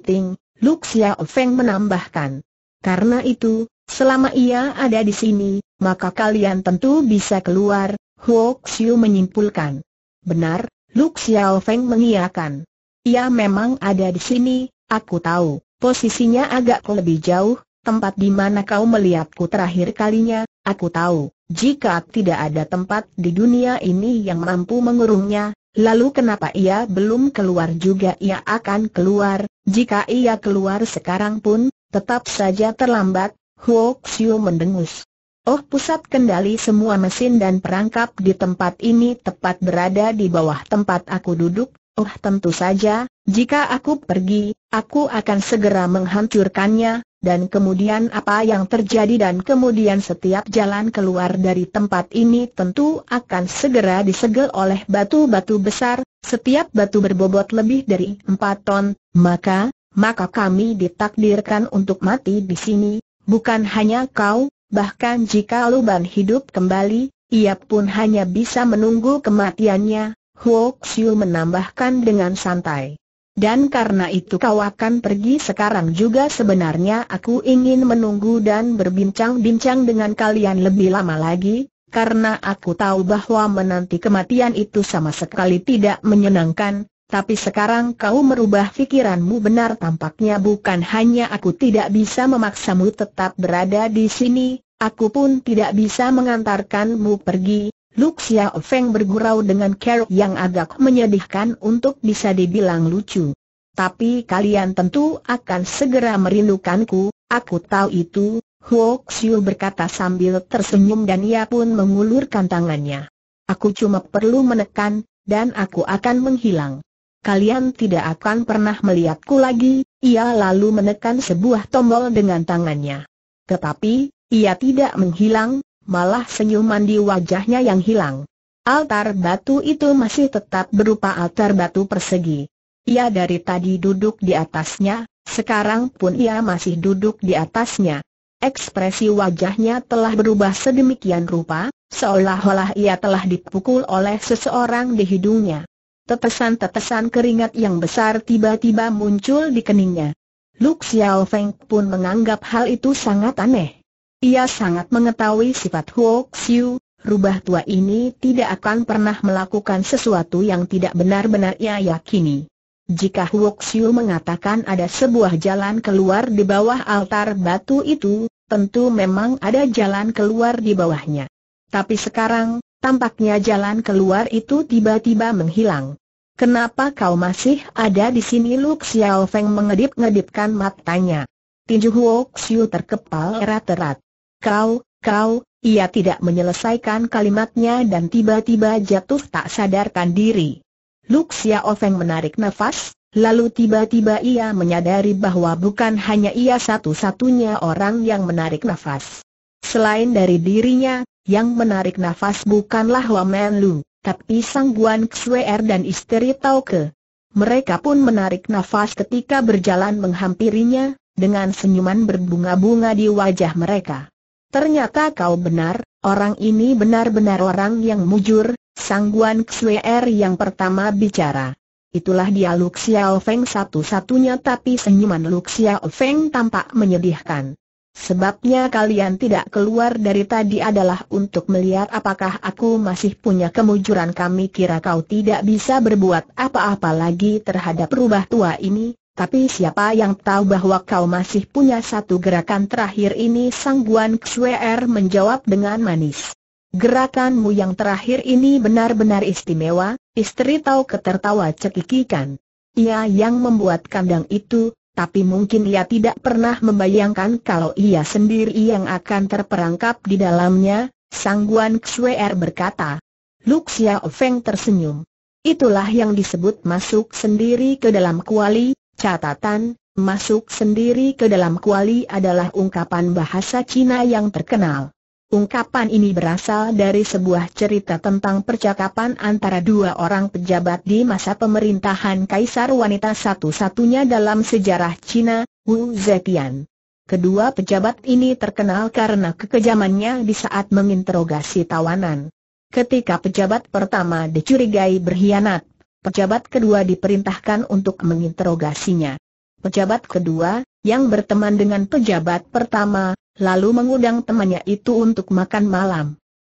Ting, Luxia Ofeng Feng menambahkan. Karena itu, selama ia ada di sini, maka kalian tentu bisa keluar, Huoxiu menyimpulkan. Benar, Luxia Feng mengiyakan. Ia memang ada di sini, aku tahu, posisinya agak lebih jauh, tempat di mana kau melihatku terakhir kalinya, aku tahu. Jika tidak ada tempat di dunia ini yang mampu mengurungnya, lalu kenapa ia belum keluar juga ia akan keluar, jika ia keluar sekarang pun, tetap saja terlambat, Huo Xiu mendengus. Oh pusat kendali semua mesin dan perangkap di tempat ini tepat berada di bawah tempat aku duduk, oh tentu saja, jika aku pergi, aku akan segera menghancurkannya, dan kemudian apa yang terjadi dan kemudian setiap jalan keluar dari tempat ini tentu akan segera disegel oleh batu-batu besar, setiap batu berbobot lebih dari 4 ton, maka, maka kami ditakdirkan untuk mati di sini, bukan hanya kau, bahkan jika Luban hidup kembali, ia pun hanya bisa menunggu kematiannya, Huo Xiu menambahkan dengan santai. Dan karena itu kau akan pergi sekarang juga sebenarnya aku ingin menunggu dan berbincang-bincang dengan kalian lebih lama lagi, karena aku tahu bahwa menanti kematian itu sama sekali tidak menyenangkan, tapi sekarang kau merubah pikiranmu benar tampaknya bukan hanya aku tidak bisa memaksamu tetap berada di sini, Aku pun tidak bisa mengantarkanmu pergi, Luk Sia Feng bergurau dengan kerok yang agak menyedihkan untuk bisa dibilang lucu. Tapi kalian tentu akan segera merindukanku, aku tahu itu, Huo Xiu berkata sambil tersenyum dan ia pun mengulurkan tangannya. Aku cuma perlu menekan, dan aku akan menghilang. Kalian tidak akan pernah melihatku lagi, ia lalu menekan sebuah tombol dengan tangannya. Tetapi, ia tidak menghilang, malah senyuman di wajahnya yang hilang. Altar batu itu masih tetap berupa altar batu persegi. Ia dari tadi duduk di atasnya, sekarang pun ia masih duduk di atasnya. Ekspresi wajahnya telah berubah sedemikian rupa, seolah-olah ia telah dipukul oleh seseorang di hidungnya. Tetesan-tetesan keringat yang besar tiba-tiba muncul di keningnya. Lu Xiaofeng Feng pun menganggap hal itu sangat aneh. Ia sangat mengetahui sifat Huo Xiu, rubah tua ini tidak akan pernah melakukan sesuatu yang tidak benar-benar ia yakini. Jika Huo Xiu mengatakan ada sebuah jalan keluar di bawah altar batu itu, tentu memang ada jalan keluar di bawahnya. Tapi sekarang, tampaknya jalan keluar itu tiba-tiba menghilang. Kenapa kau masih ada di sini Lu Xiao mengedip-ngedipkan matanya. Tinju Huo Xiu terkepal erat-erat. Kau, kau, ia tidak menyelesaikan kalimatnya dan tiba-tiba jatuh tak sadarkan diri. Luxia Ofeng menarik nafas, lalu tiba-tiba ia menyadari bahwa bukan hanya ia satu-satunya orang yang menarik nafas. Selain dari dirinya, yang menarik nafas bukanlah Wamen Lu, tapi Sang Guan Xuer dan istri Ke. Mereka pun menarik nafas ketika berjalan menghampirinya, dengan senyuman berbunga-bunga di wajah mereka. Ternyata kau benar, orang ini benar-benar orang yang mujur, sangguan Xuer yang pertama bicara. Itulah dia Luk Xiao Feng satu-satunya tapi senyuman Luk Xiao Feng tampak menyedihkan. Sebabnya kalian tidak keluar dari tadi adalah untuk melihat apakah aku masih punya kemujuran kami kira kau tidak bisa berbuat apa-apa lagi terhadap rubah tua ini, tapi siapa yang tahu bahwa kau masih punya satu gerakan terakhir ini Sang Guan Xuer menjawab dengan manis. Gerakanmu yang terakhir ini benar-benar istimewa, istri tahu ketertawa cekikikan. Ia yang membuat kandang itu, tapi mungkin ia tidak pernah membayangkan kalau ia sendiri yang akan terperangkap di dalamnya, Sang Guan Xuer berkata. Luxia Feng tersenyum. Itulah yang disebut masuk sendiri ke dalam kuali, Catatan, masuk sendiri ke dalam kuali adalah ungkapan bahasa Cina yang terkenal. Ungkapan ini berasal dari sebuah cerita tentang percakapan antara dua orang pejabat di masa pemerintahan kaisar wanita satu-satunya dalam sejarah Cina, Wu Zetian. Kedua pejabat ini terkenal karena kekejamannya di saat menginterogasi tawanan. Ketika pejabat pertama dicurigai berkhianat, pejabat kedua diperintahkan untuk menginterogasinya. Pejabat kedua, yang berteman dengan pejabat pertama, lalu mengundang temannya itu untuk makan malam.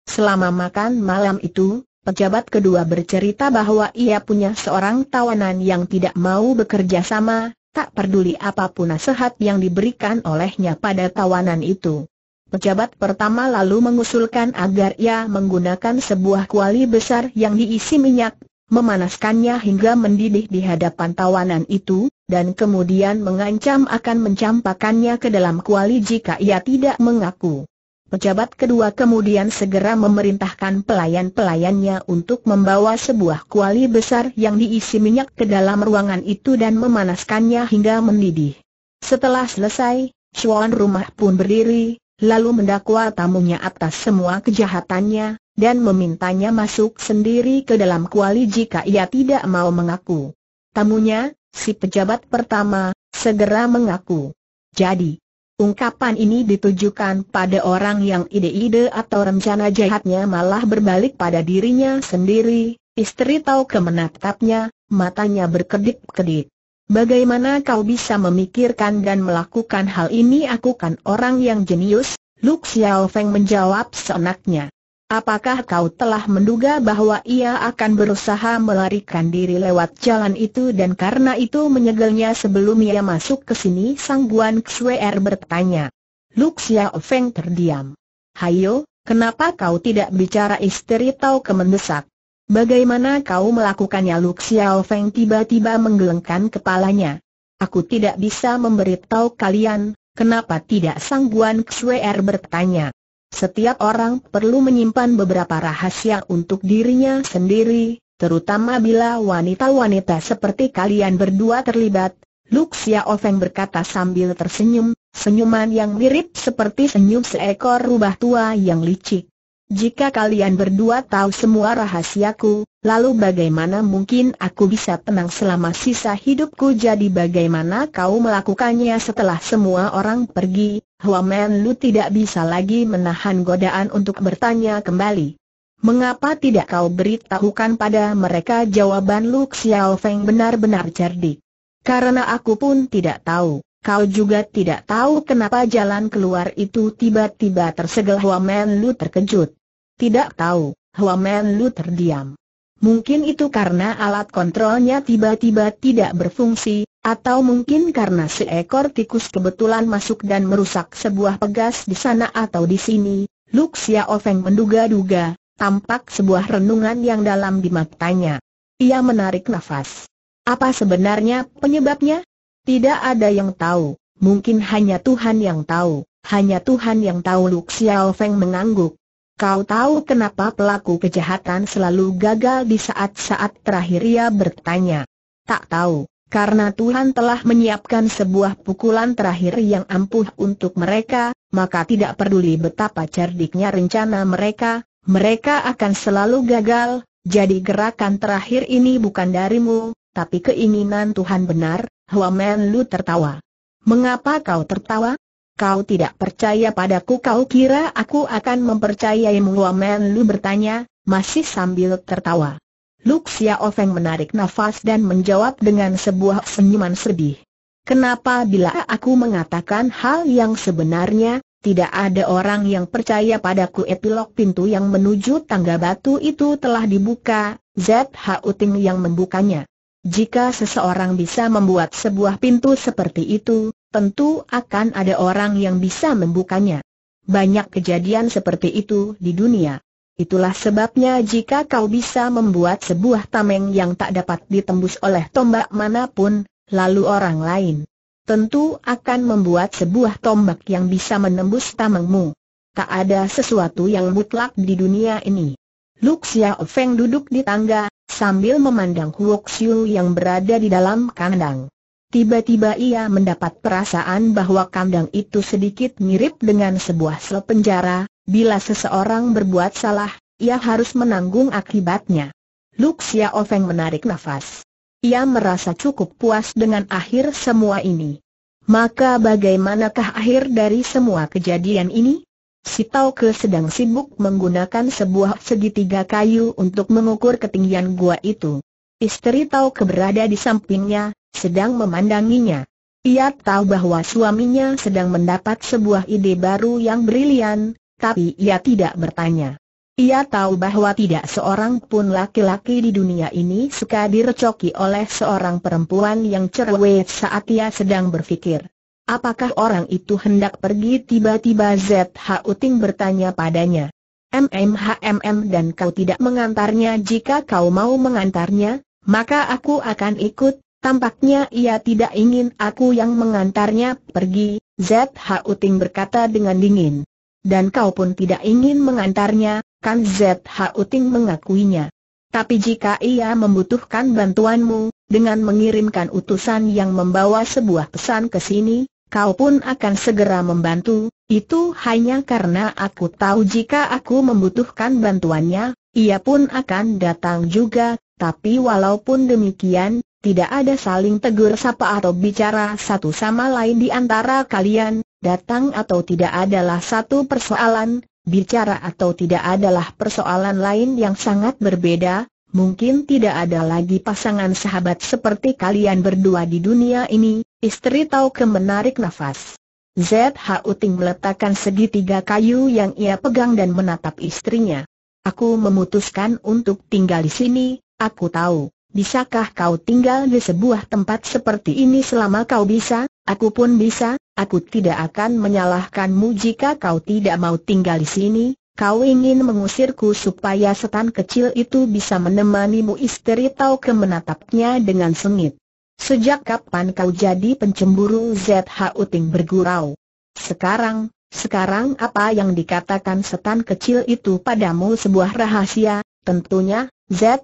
Selama makan malam itu, pejabat kedua bercerita bahwa ia punya seorang tawanan yang tidak mau bekerja sama, tak peduli apapun nasihat yang diberikan olehnya pada tawanan itu. Pejabat pertama lalu mengusulkan agar ia menggunakan sebuah kuali besar yang diisi minyak memanaskannya hingga mendidih di hadapan tawanan itu, dan kemudian mengancam akan mencampakannya ke dalam kuali jika ia tidak mengaku. Pejabat kedua kemudian segera memerintahkan pelayan-pelayannya untuk membawa sebuah kuali besar yang diisi minyak ke dalam ruangan itu dan memanaskannya hingga mendidih. Setelah selesai, Chuan rumah pun berdiri, lalu mendakwa tamunya atas semua kejahatannya, dan memintanya masuk sendiri ke dalam kuali jika ia tidak mau mengaku. Tamunya, si pejabat pertama, segera mengaku. Jadi, ungkapan ini ditujukan pada orang yang ide-ide atau rencana jahatnya malah berbalik pada dirinya sendiri, istri tahu kemenatapnya, matanya berkedip-kedip. Bagaimana kau bisa memikirkan dan melakukan hal ini? Aku kan orang yang jenius, Lu Xiao Feng menjawab seenaknya. Apakah kau telah menduga bahwa ia akan berusaha melarikan diri lewat jalan itu dan karena itu menyegelnya sebelum ia masuk ke sini? Sang Guan Xuer bertanya. Luxia Feng terdiam. Hayo, kenapa kau tidak bicara istri tahu kemendesak? Bagaimana kau melakukannya Luxia Feng tiba-tiba menggelengkan kepalanya. Aku tidak bisa memberitahu kalian, kenapa tidak Sang Guan Xuer bertanya. Setiap orang perlu menyimpan beberapa rahasia untuk dirinya sendiri, terutama bila wanita-wanita seperti kalian berdua terlibat. Luxia Ofeng berkata sambil tersenyum, senyuman yang mirip seperti senyum seekor rubah tua yang licik. Jika kalian berdua tahu semua rahasiaku, lalu bagaimana mungkin aku bisa tenang selama sisa hidupku jadi bagaimana kau melakukannya setelah semua orang pergi, Men Lu tidak bisa lagi menahan godaan untuk bertanya kembali. Mengapa tidak kau beritahukan pada mereka jawaban Lu Xiao Feng benar-benar cerdik? Karena aku pun tidak tahu. Kau juga tidak tahu kenapa jalan keluar itu tiba-tiba tersegel Men Lu terkejut. Tidak tahu, Men Lu terdiam. Mungkin itu karena alat kontrolnya tiba-tiba tidak berfungsi, atau mungkin karena seekor tikus kebetulan masuk dan merusak sebuah pegas di sana atau di sini, Luxia Ofeng menduga-duga, tampak sebuah renungan yang dalam di matanya. Ia menarik nafas. Apa sebenarnya penyebabnya? Tidak ada yang tahu, mungkin hanya Tuhan yang tahu, hanya Tuhan yang tahu Luxia Ofeng mengangguk. Kau tahu kenapa pelaku kejahatan selalu gagal di saat-saat terakhir ia bertanya. Tak tahu, karena Tuhan telah menyiapkan sebuah pukulan terakhir yang ampuh untuk mereka, maka tidak peduli betapa cerdiknya rencana mereka, mereka akan selalu gagal, jadi gerakan terakhir ini bukan darimu, tapi keinginan Tuhan benar, Huamen Lu tertawa. Mengapa kau tertawa? Kau tidak percaya padaku kau kira aku akan mempercayai Wamen Lu bertanya, masih sambil tertawa. Luk Ofeng menarik nafas dan menjawab dengan sebuah senyuman sedih. Kenapa bila aku mengatakan hal yang sebenarnya, tidak ada orang yang percaya padaku epilog pintu yang menuju tangga batu itu telah dibuka, ZH Uting yang membukanya. Jika seseorang bisa membuat sebuah pintu seperti itu, tentu akan ada orang yang bisa membukanya. Banyak kejadian seperti itu di dunia. Itulah sebabnya jika kau bisa membuat sebuah tameng yang tak dapat ditembus oleh tombak manapun, lalu orang lain tentu akan membuat sebuah tombak yang bisa menembus tamengmu. Tak ada sesuatu yang mutlak di dunia ini. Luxia Feng duduk di tangga, sambil memandang Huoxiu Xiu yang berada di dalam kandang. Tiba-tiba ia mendapat perasaan bahwa kandang itu sedikit mirip dengan sebuah sel penjara, bila seseorang berbuat salah, ia harus menanggung akibatnya. Luxia Ofeng menarik nafas. Ia merasa cukup puas dengan akhir semua ini. Maka bagaimanakah akhir dari semua kejadian ini? Si Tauke sedang sibuk menggunakan sebuah segitiga kayu untuk mengukur ketinggian gua itu. Istri tahu keberada di sampingnya, sedang memandanginya. Ia tahu bahwa suaminya sedang mendapat sebuah ide baru yang brilian, tapi ia tidak bertanya. Ia tahu bahwa tidak seorang pun laki-laki di dunia ini suka direcoki oleh seorang perempuan yang cerewet saat ia sedang berpikir. Apakah orang itu hendak pergi tiba-tiba ZH Uting bertanya padanya. MMHMM dan kau tidak mengantarnya jika kau mau mengantarnya? Maka aku akan ikut, tampaknya ia tidak ingin aku yang mengantarnya pergi, ZH Uting berkata dengan dingin. Dan kau pun tidak ingin mengantarnya, kan ZH Uting mengakuinya. Tapi jika ia membutuhkan bantuanmu, dengan mengirimkan utusan yang membawa sebuah pesan ke sini, kau pun akan segera membantu, itu hanya karena aku tahu jika aku membutuhkan bantuannya, ia pun akan datang juga, tapi walaupun demikian, tidak ada saling tegur sapa atau bicara satu sama lain di antara kalian, datang atau tidak adalah satu persoalan, bicara atau tidak adalah persoalan lain yang sangat berbeda, mungkin tidak ada lagi pasangan sahabat seperti kalian berdua di dunia ini, istri tahu ke menarik nafas. ZH Uting meletakkan segitiga kayu yang ia pegang dan menatap istrinya. Aku memutuskan untuk tinggal di sini, Aku tahu, bisakah kau tinggal di sebuah tempat seperti ini selama kau bisa, aku pun bisa, aku tidak akan menyalahkanmu jika kau tidak mau tinggal di sini, Kau ingin mengusirku supaya setan kecil itu bisa menemanimu istri Tau ke menatapnya dengan sengit. Sejak kapan kau jadi pencemburu ZH Uting bergurau? Sekarang, sekarang apa yang dikatakan setan kecil itu padamu sebuah rahasia, tentunya, Zhu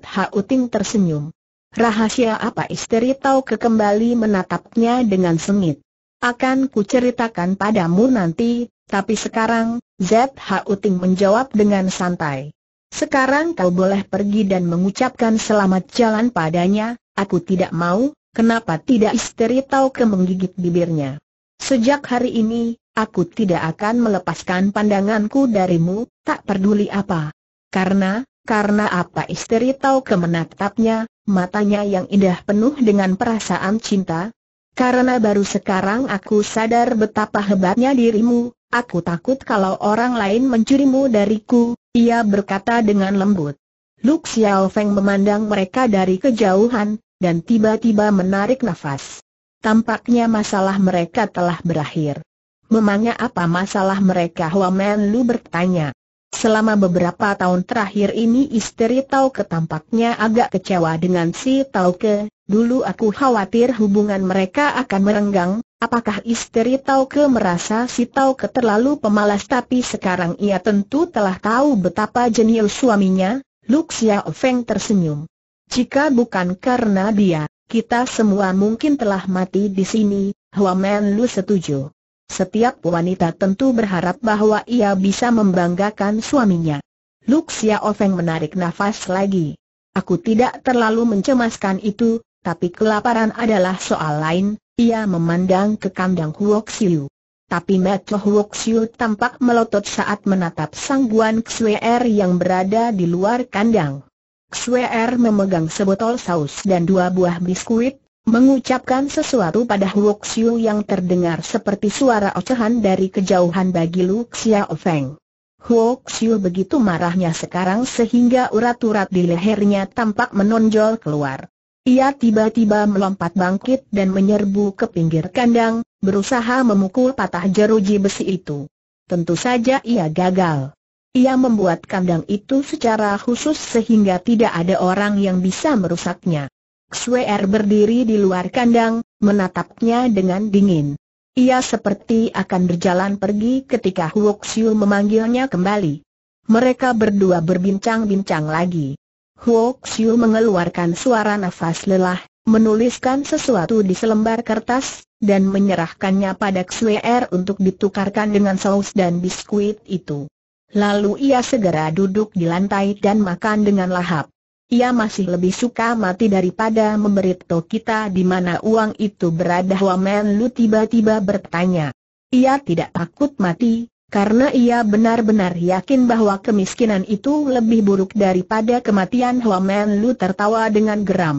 Ting tersenyum. Rahasia apa istri tahu kekembali menatapnya dengan sengit. Akan kuceritakan padamu nanti, tapi sekarang, Zhu Ting menjawab dengan santai. Sekarang kau boleh pergi dan mengucapkan selamat jalan padanya, aku tidak mau, kenapa tidak istri tahu ke menggigit bibirnya. Sejak hari ini, aku tidak akan melepaskan pandanganku darimu, tak peduli apa. Karena, karena apa istri tahu kemenatapnya, matanya yang indah penuh dengan perasaan cinta. Karena baru sekarang aku sadar betapa hebatnya dirimu, aku takut kalau orang lain mencurimu dariku, ia berkata dengan lembut. Luk Xiao Feng memandang mereka dari kejauhan, dan tiba-tiba menarik nafas. Tampaknya masalah mereka telah berakhir. Memangnya apa masalah mereka Huamen Lu bertanya. Selama beberapa tahun terakhir ini istri Ke tampaknya agak kecewa dengan si Ke. dulu aku khawatir hubungan mereka akan merenggang, apakah istri Ke merasa si Ke terlalu pemalas tapi sekarang ia tentu telah tahu betapa jenius suaminya, Luxia Feng tersenyum. Jika bukan karena dia, kita semua mungkin telah mati di sini, Huamen Lu setuju. Setiap wanita tentu berharap bahwa ia bisa membanggakan suaminya. Luxia Ofeng menarik nafas lagi. Aku tidak terlalu mencemaskan itu, tapi kelaparan adalah soal lain, ia memandang ke kandang Huoxiu. Tapi Mata Huoxiu tampak melotot saat menatap Sang Guan Xuer yang berada di luar kandang. Xuer memegang sebotol saus dan dua buah biskuit, mengucapkan sesuatu pada Huoxiu yang terdengar seperti suara ocehan dari kejauhan bagi Lu Xiaofeng. Huoxiu begitu marahnya sekarang sehingga urat-urat di lehernya tampak menonjol keluar. Ia tiba-tiba melompat bangkit dan menyerbu ke pinggir kandang, berusaha memukul patah jeruji besi itu. Tentu saja ia gagal. Ia membuat kandang itu secara khusus sehingga tidak ada orang yang bisa merusaknya. Swer berdiri di luar kandang, menatapnya dengan dingin. Ia seperti akan berjalan pergi ketika Huok Siu memanggilnya kembali. Mereka berdua berbincang-bincang lagi. Huok Siu mengeluarkan suara nafas lelah, menuliskan sesuatu di selembar kertas, dan menyerahkannya pada Xuer untuk ditukarkan dengan saus dan biskuit itu. Lalu ia segera duduk di lantai dan makan dengan lahap. Ia masih lebih suka mati daripada memberitahu kita di mana uang itu berada Wamen Lu tiba-tiba bertanya. Ia tidak takut mati, karena ia benar-benar yakin bahwa kemiskinan itu lebih buruk daripada kematian Wamen Lu tertawa dengan geram.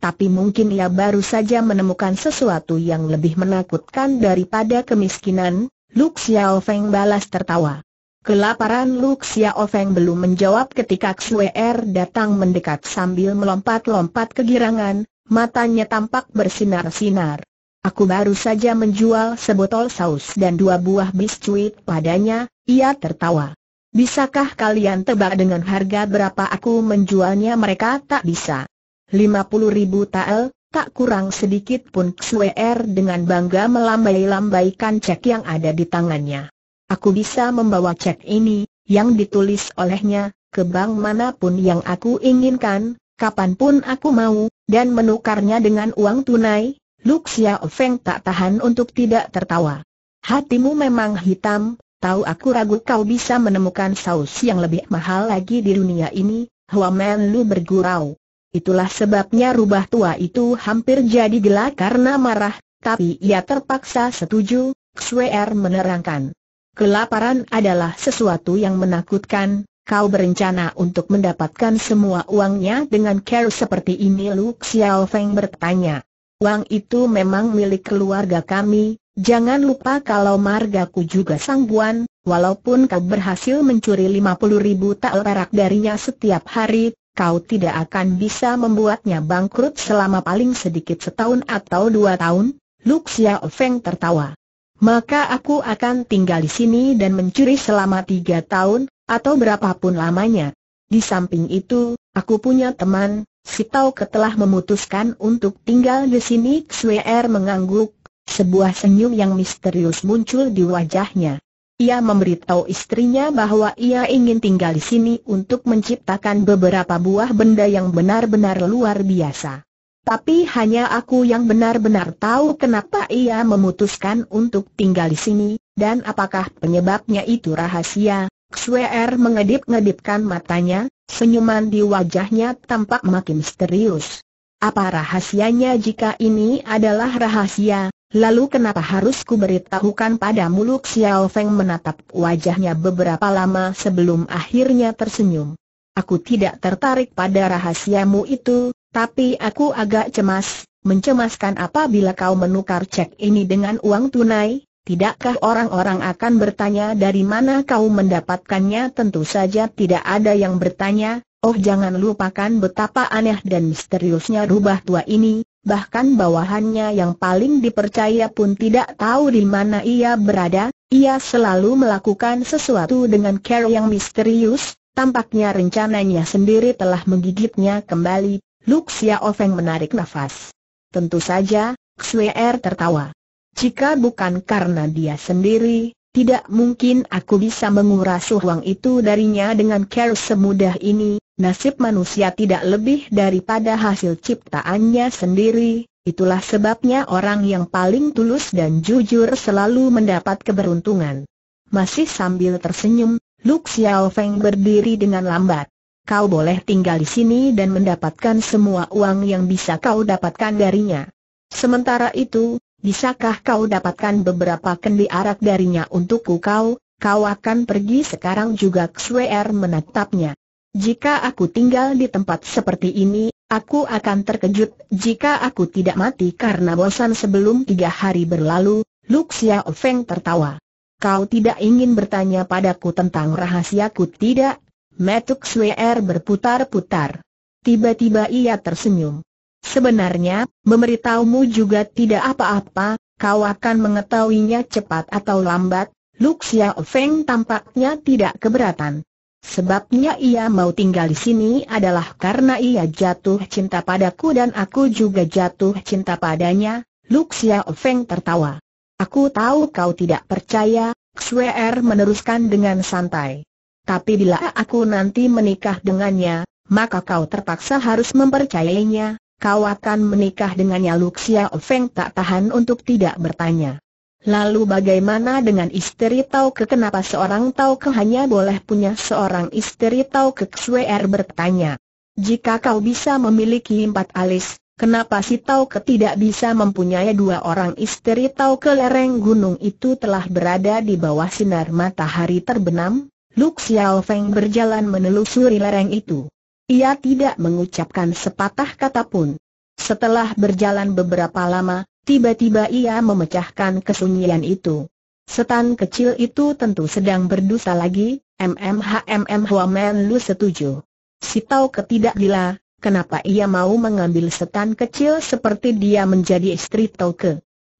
Tapi mungkin ia baru saja menemukan sesuatu yang lebih menakutkan daripada kemiskinan, Lu Xiao balas tertawa. Kelaparan Luxia Xiao Ofeng belum menjawab ketika Xuer er datang mendekat sambil melompat-lompat kegirangan, matanya tampak bersinar-sinar. Aku baru saja menjual sebotol saus dan dua buah biskuit padanya, ia tertawa. Bisakah kalian tebak dengan harga berapa aku menjualnya mereka tak bisa. 50 ribu tael, tak kurang sedikit pun Xuer er dengan bangga melambai-lambaikan cek yang ada di tangannya. Aku bisa membawa cek ini, yang ditulis olehnya, ke bank manapun yang aku inginkan, kapanpun aku mau, dan menukarnya dengan uang tunai, Luxia Feng tak tahan untuk tidak tertawa. Hatimu memang hitam, tahu aku ragu kau bisa menemukan saus yang lebih mahal lagi di dunia ini, Hua Men Lu bergurau. Itulah sebabnya rubah tua itu hampir jadi gelak karena marah, tapi ia terpaksa setuju, Xuer er menerangkan. Kelaparan adalah sesuatu yang menakutkan, kau berencana untuk mendapatkan semua uangnya dengan care seperti ini Lu Xiao Feng bertanya. Uang itu memang milik keluarga kami, jangan lupa kalau marga ku juga sangguan, walaupun kau berhasil mencuri 50 ribu tak perak darinya setiap hari, kau tidak akan bisa membuatnya bangkrut selama paling sedikit setahun atau dua tahun, Lu Xiao Feng tertawa maka aku akan tinggal di sini dan mencuri selama tiga tahun, atau berapapun lamanya. Di samping itu, aku punya teman, si Tau ketelah memutuskan untuk tinggal di sini. Xwer mengangguk, sebuah senyum yang misterius muncul di wajahnya. Ia memberitahu istrinya bahwa ia ingin tinggal di sini untuk menciptakan beberapa buah benda yang benar-benar luar biasa. Tapi hanya aku yang benar-benar tahu kenapa ia memutuskan untuk tinggal di sini, dan apakah penyebabnya itu rahasia. Xuer er mengedip-ngedipkan matanya, senyuman di wajahnya tampak makin misterius. Apa rahasianya jika ini adalah rahasia, lalu kenapa harus kuberitahukan pada muluk Xiao Feng menatap wajahnya beberapa lama sebelum akhirnya tersenyum. Aku tidak tertarik pada rahasiamu itu, tapi aku agak cemas, mencemaskan apabila kau menukar cek ini dengan uang tunai, tidakkah orang-orang akan bertanya dari mana kau mendapatkannya? Tentu saja tidak ada yang bertanya, oh jangan lupakan betapa aneh dan misteriusnya rubah tua ini, bahkan bawahannya yang paling dipercaya pun tidak tahu di mana ia berada, ia selalu melakukan sesuatu dengan care yang misterius, Tampaknya rencananya sendiri telah menggigitnya kembali, Luk Ofeng menarik nafas. Tentu saja, Xuer er tertawa. Jika bukan karena dia sendiri, tidak mungkin aku bisa menguras uang itu darinya dengan care semudah ini, nasib manusia tidak lebih daripada hasil ciptaannya sendiri, itulah sebabnya orang yang paling tulus dan jujur selalu mendapat keberuntungan. Masih sambil tersenyum, Luk Xiaofeng berdiri dengan lambat kau boleh tinggal di sini dan mendapatkan semua uang yang bisa kau dapatkan darinya. Sementara itu, bisakah kau dapatkan beberapa kendi arak darinya untukku kau, kau akan pergi sekarang juga Xwer menatapnya. Jika aku tinggal di tempat seperti ini, aku akan terkejut jika aku tidak mati karena bosan sebelum tiga hari berlalu, Luxia Feng tertawa. Kau tidak ingin bertanya padaku tentang rahasiaku tidak? Metuk Swer berputar-putar. Tiba-tiba ia tersenyum. Sebenarnya, memberitahumu juga tidak apa-apa, kau akan mengetahuinya cepat atau lambat, Luxia Feng tampaknya tidak keberatan. Sebabnya ia mau tinggal di sini adalah karena ia jatuh cinta padaku dan aku juga jatuh cinta padanya, Luxia Feng tertawa. Aku tahu kau tidak percaya, Xuer meneruskan dengan santai. Tapi bila aku nanti menikah dengannya, maka kau terpaksa harus mempercayainya, kau akan menikah dengannya Luxia Ofeng tak tahan untuk tidak bertanya. Lalu bagaimana dengan istri Tau Ke kenapa seorang Tau Ke hanya boleh punya seorang istri Tau Ke Xuer er bertanya. Jika kau bisa memiliki empat alis, kenapa si Tau Ke tidak bisa mempunyai dua orang istri Tau Ke lereng gunung itu telah berada di bawah sinar matahari terbenam? Luk Xiao Feng berjalan menelusuri lereng itu. Ia tidak mengucapkan sepatah kata pun. Setelah berjalan beberapa lama, tiba-tiba ia memecahkan kesunyian itu. Setan kecil itu tentu sedang berdosa lagi, MMHMM Huamen Lu setuju. Si Tau ketidak gila, kenapa ia mau mengambil setan kecil seperti dia menjadi istri Tau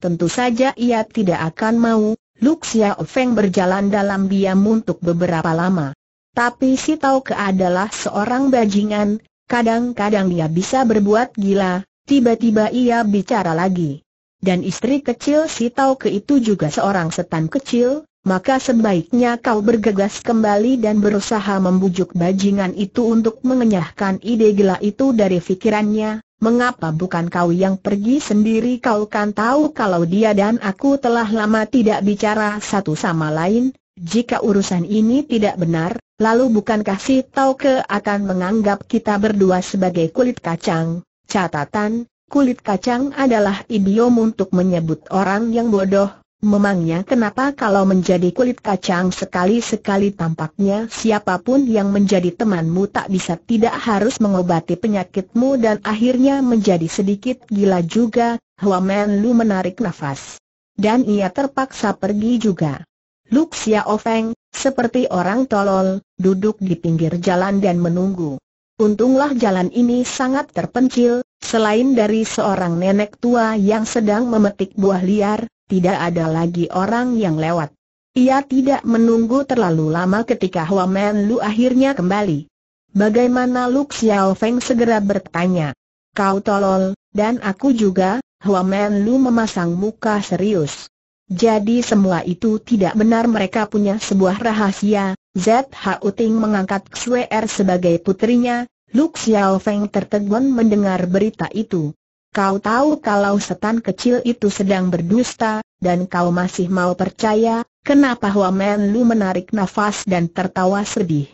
Tentu saja ia tidak akan mau, Luk Xiao Feng berjalan dalam diam untuk beberapa lama. Tapi si Tau Ke adalah seorang bajingan, kadang-kadang dia bisa berbuat gila, tiba-tiba ia bicara lagi. Dan istri kecil si Tau Ke itu juga seorang setan kecil, maka sebaiknya kau bergegas kembali dan berusaha membujuk bajingan itu untuk mengenyahkan ide gila itu dari fikirannya, Mengapa bukan kau yang pergi sendiri kau kan tahu kalau dia dan aku telah lama tidak bicara satu sama lain, jika urusan ini tidak benar, lalu bukankah si ke akan menganggap kita berdua sebagai kulit kacang? Catatan, kulit kacang adalah idiom untuk menyebut orang yang bodoh, Memangnya kenapa kalau menjadi kulit kacang sekali-sekali tampaknya siapapun yang menjadi temanmu tak bisa tidak harus mengobati penyakitmu dan akhirnya menjadi sedikit gila juga, Men Lu menarik nafas. Dan ia terpaksa pergi juga. Luk Xiao Feng, seperti orang tolol, duduk di pinggir jalan dan menunggu. Untunglah jalan ini sangat terpencil, selain dari seorang nenek tua yang sedang memetik buah liar, tidak ada lagi orang yang lewat. Ia tidak menunggu terlalu lama ketika Hua Men Lu akhirnya kembali. Bagaimana Lu Xiao Feng segera bertanya. Kau tolol, dan aku juga, Hua Men Lu memasang muka serius. Jadi semua itu tidak benar mereka punya sebuah rahasia, ZHU Ting mengangkat Xuer er sebagai putrinya, Lu Xiao Feng tertegun mendengar berita itu. Kau tahu kalau setan kecil itu sedang berdusta, dan kau masih mau percaya, kenapa Huamen Lu menarik nafas dan tertawa sedih?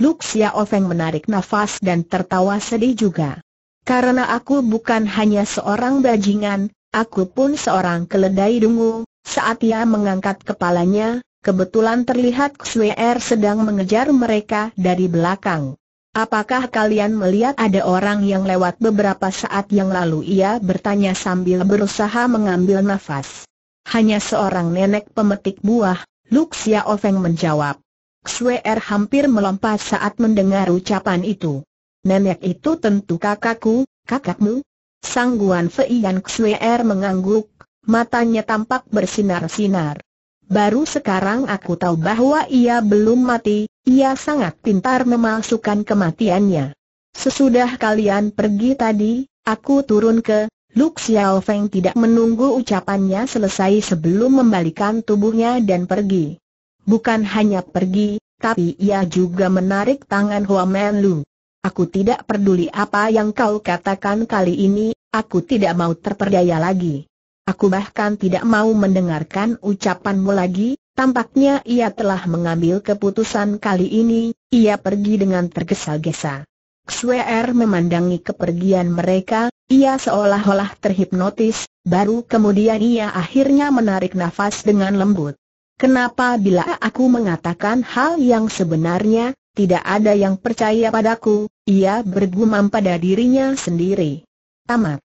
Luk Xiao menarik nafas dan tertawa sedih juga. Karena aku bukan hanya seorang bajingan, aku pun seorang keledai dungu, saat ia mengangkat kepalanya, kebetulan terlihat Xue er sedang mengejar mereka dari belakang. Apakah kalian melihat ada orang yang lewat beberapa saat yang lalu ia bertanya sambil berusaha mengambil nafas. Hanya seorang nenek pemetik buah, Luxia Ofeng menjawab. Xwer hampir melompat saat mendengar ucapan itu. Nenek itu tentu kakakku, kakakmu. Sangguan Feian Xwer mengangguk, matanya tampak bersinar-sinar. Baru sekarang aku tahu bahwa ia belum mati, ia sangat pintar memalsukan kematiannya. Sesudah kalian pergi tadi, aku turun ke, Lu Xiao Feng tidak menunggu ucapannya selesai sebelum membalikan tubuhnya dan pergi. Bukan hanya pergi, tapi ia juga menarik tangan Men Lu. Aku tidak peduli apa yang kau katakan kali ini, aku tidak mau terperdaya lagi. Aku bahkan tidak mau mendengarkan ucapanmu lagi, tampaknya ia telah mengambil keputusan kali ini, ia pergi dengan tergesa-gesa. Xuer er memandangi kepergian mereka, ia seolah-olah terhipnotis, baru kemudian ia akhirnya menarik nafas dengan lembut. Kenapa bila aku mengatakan hal yang sebenarnya, tidak ada yang percaya padaku, ia bergumam pada dirinya sendiri. Tamat.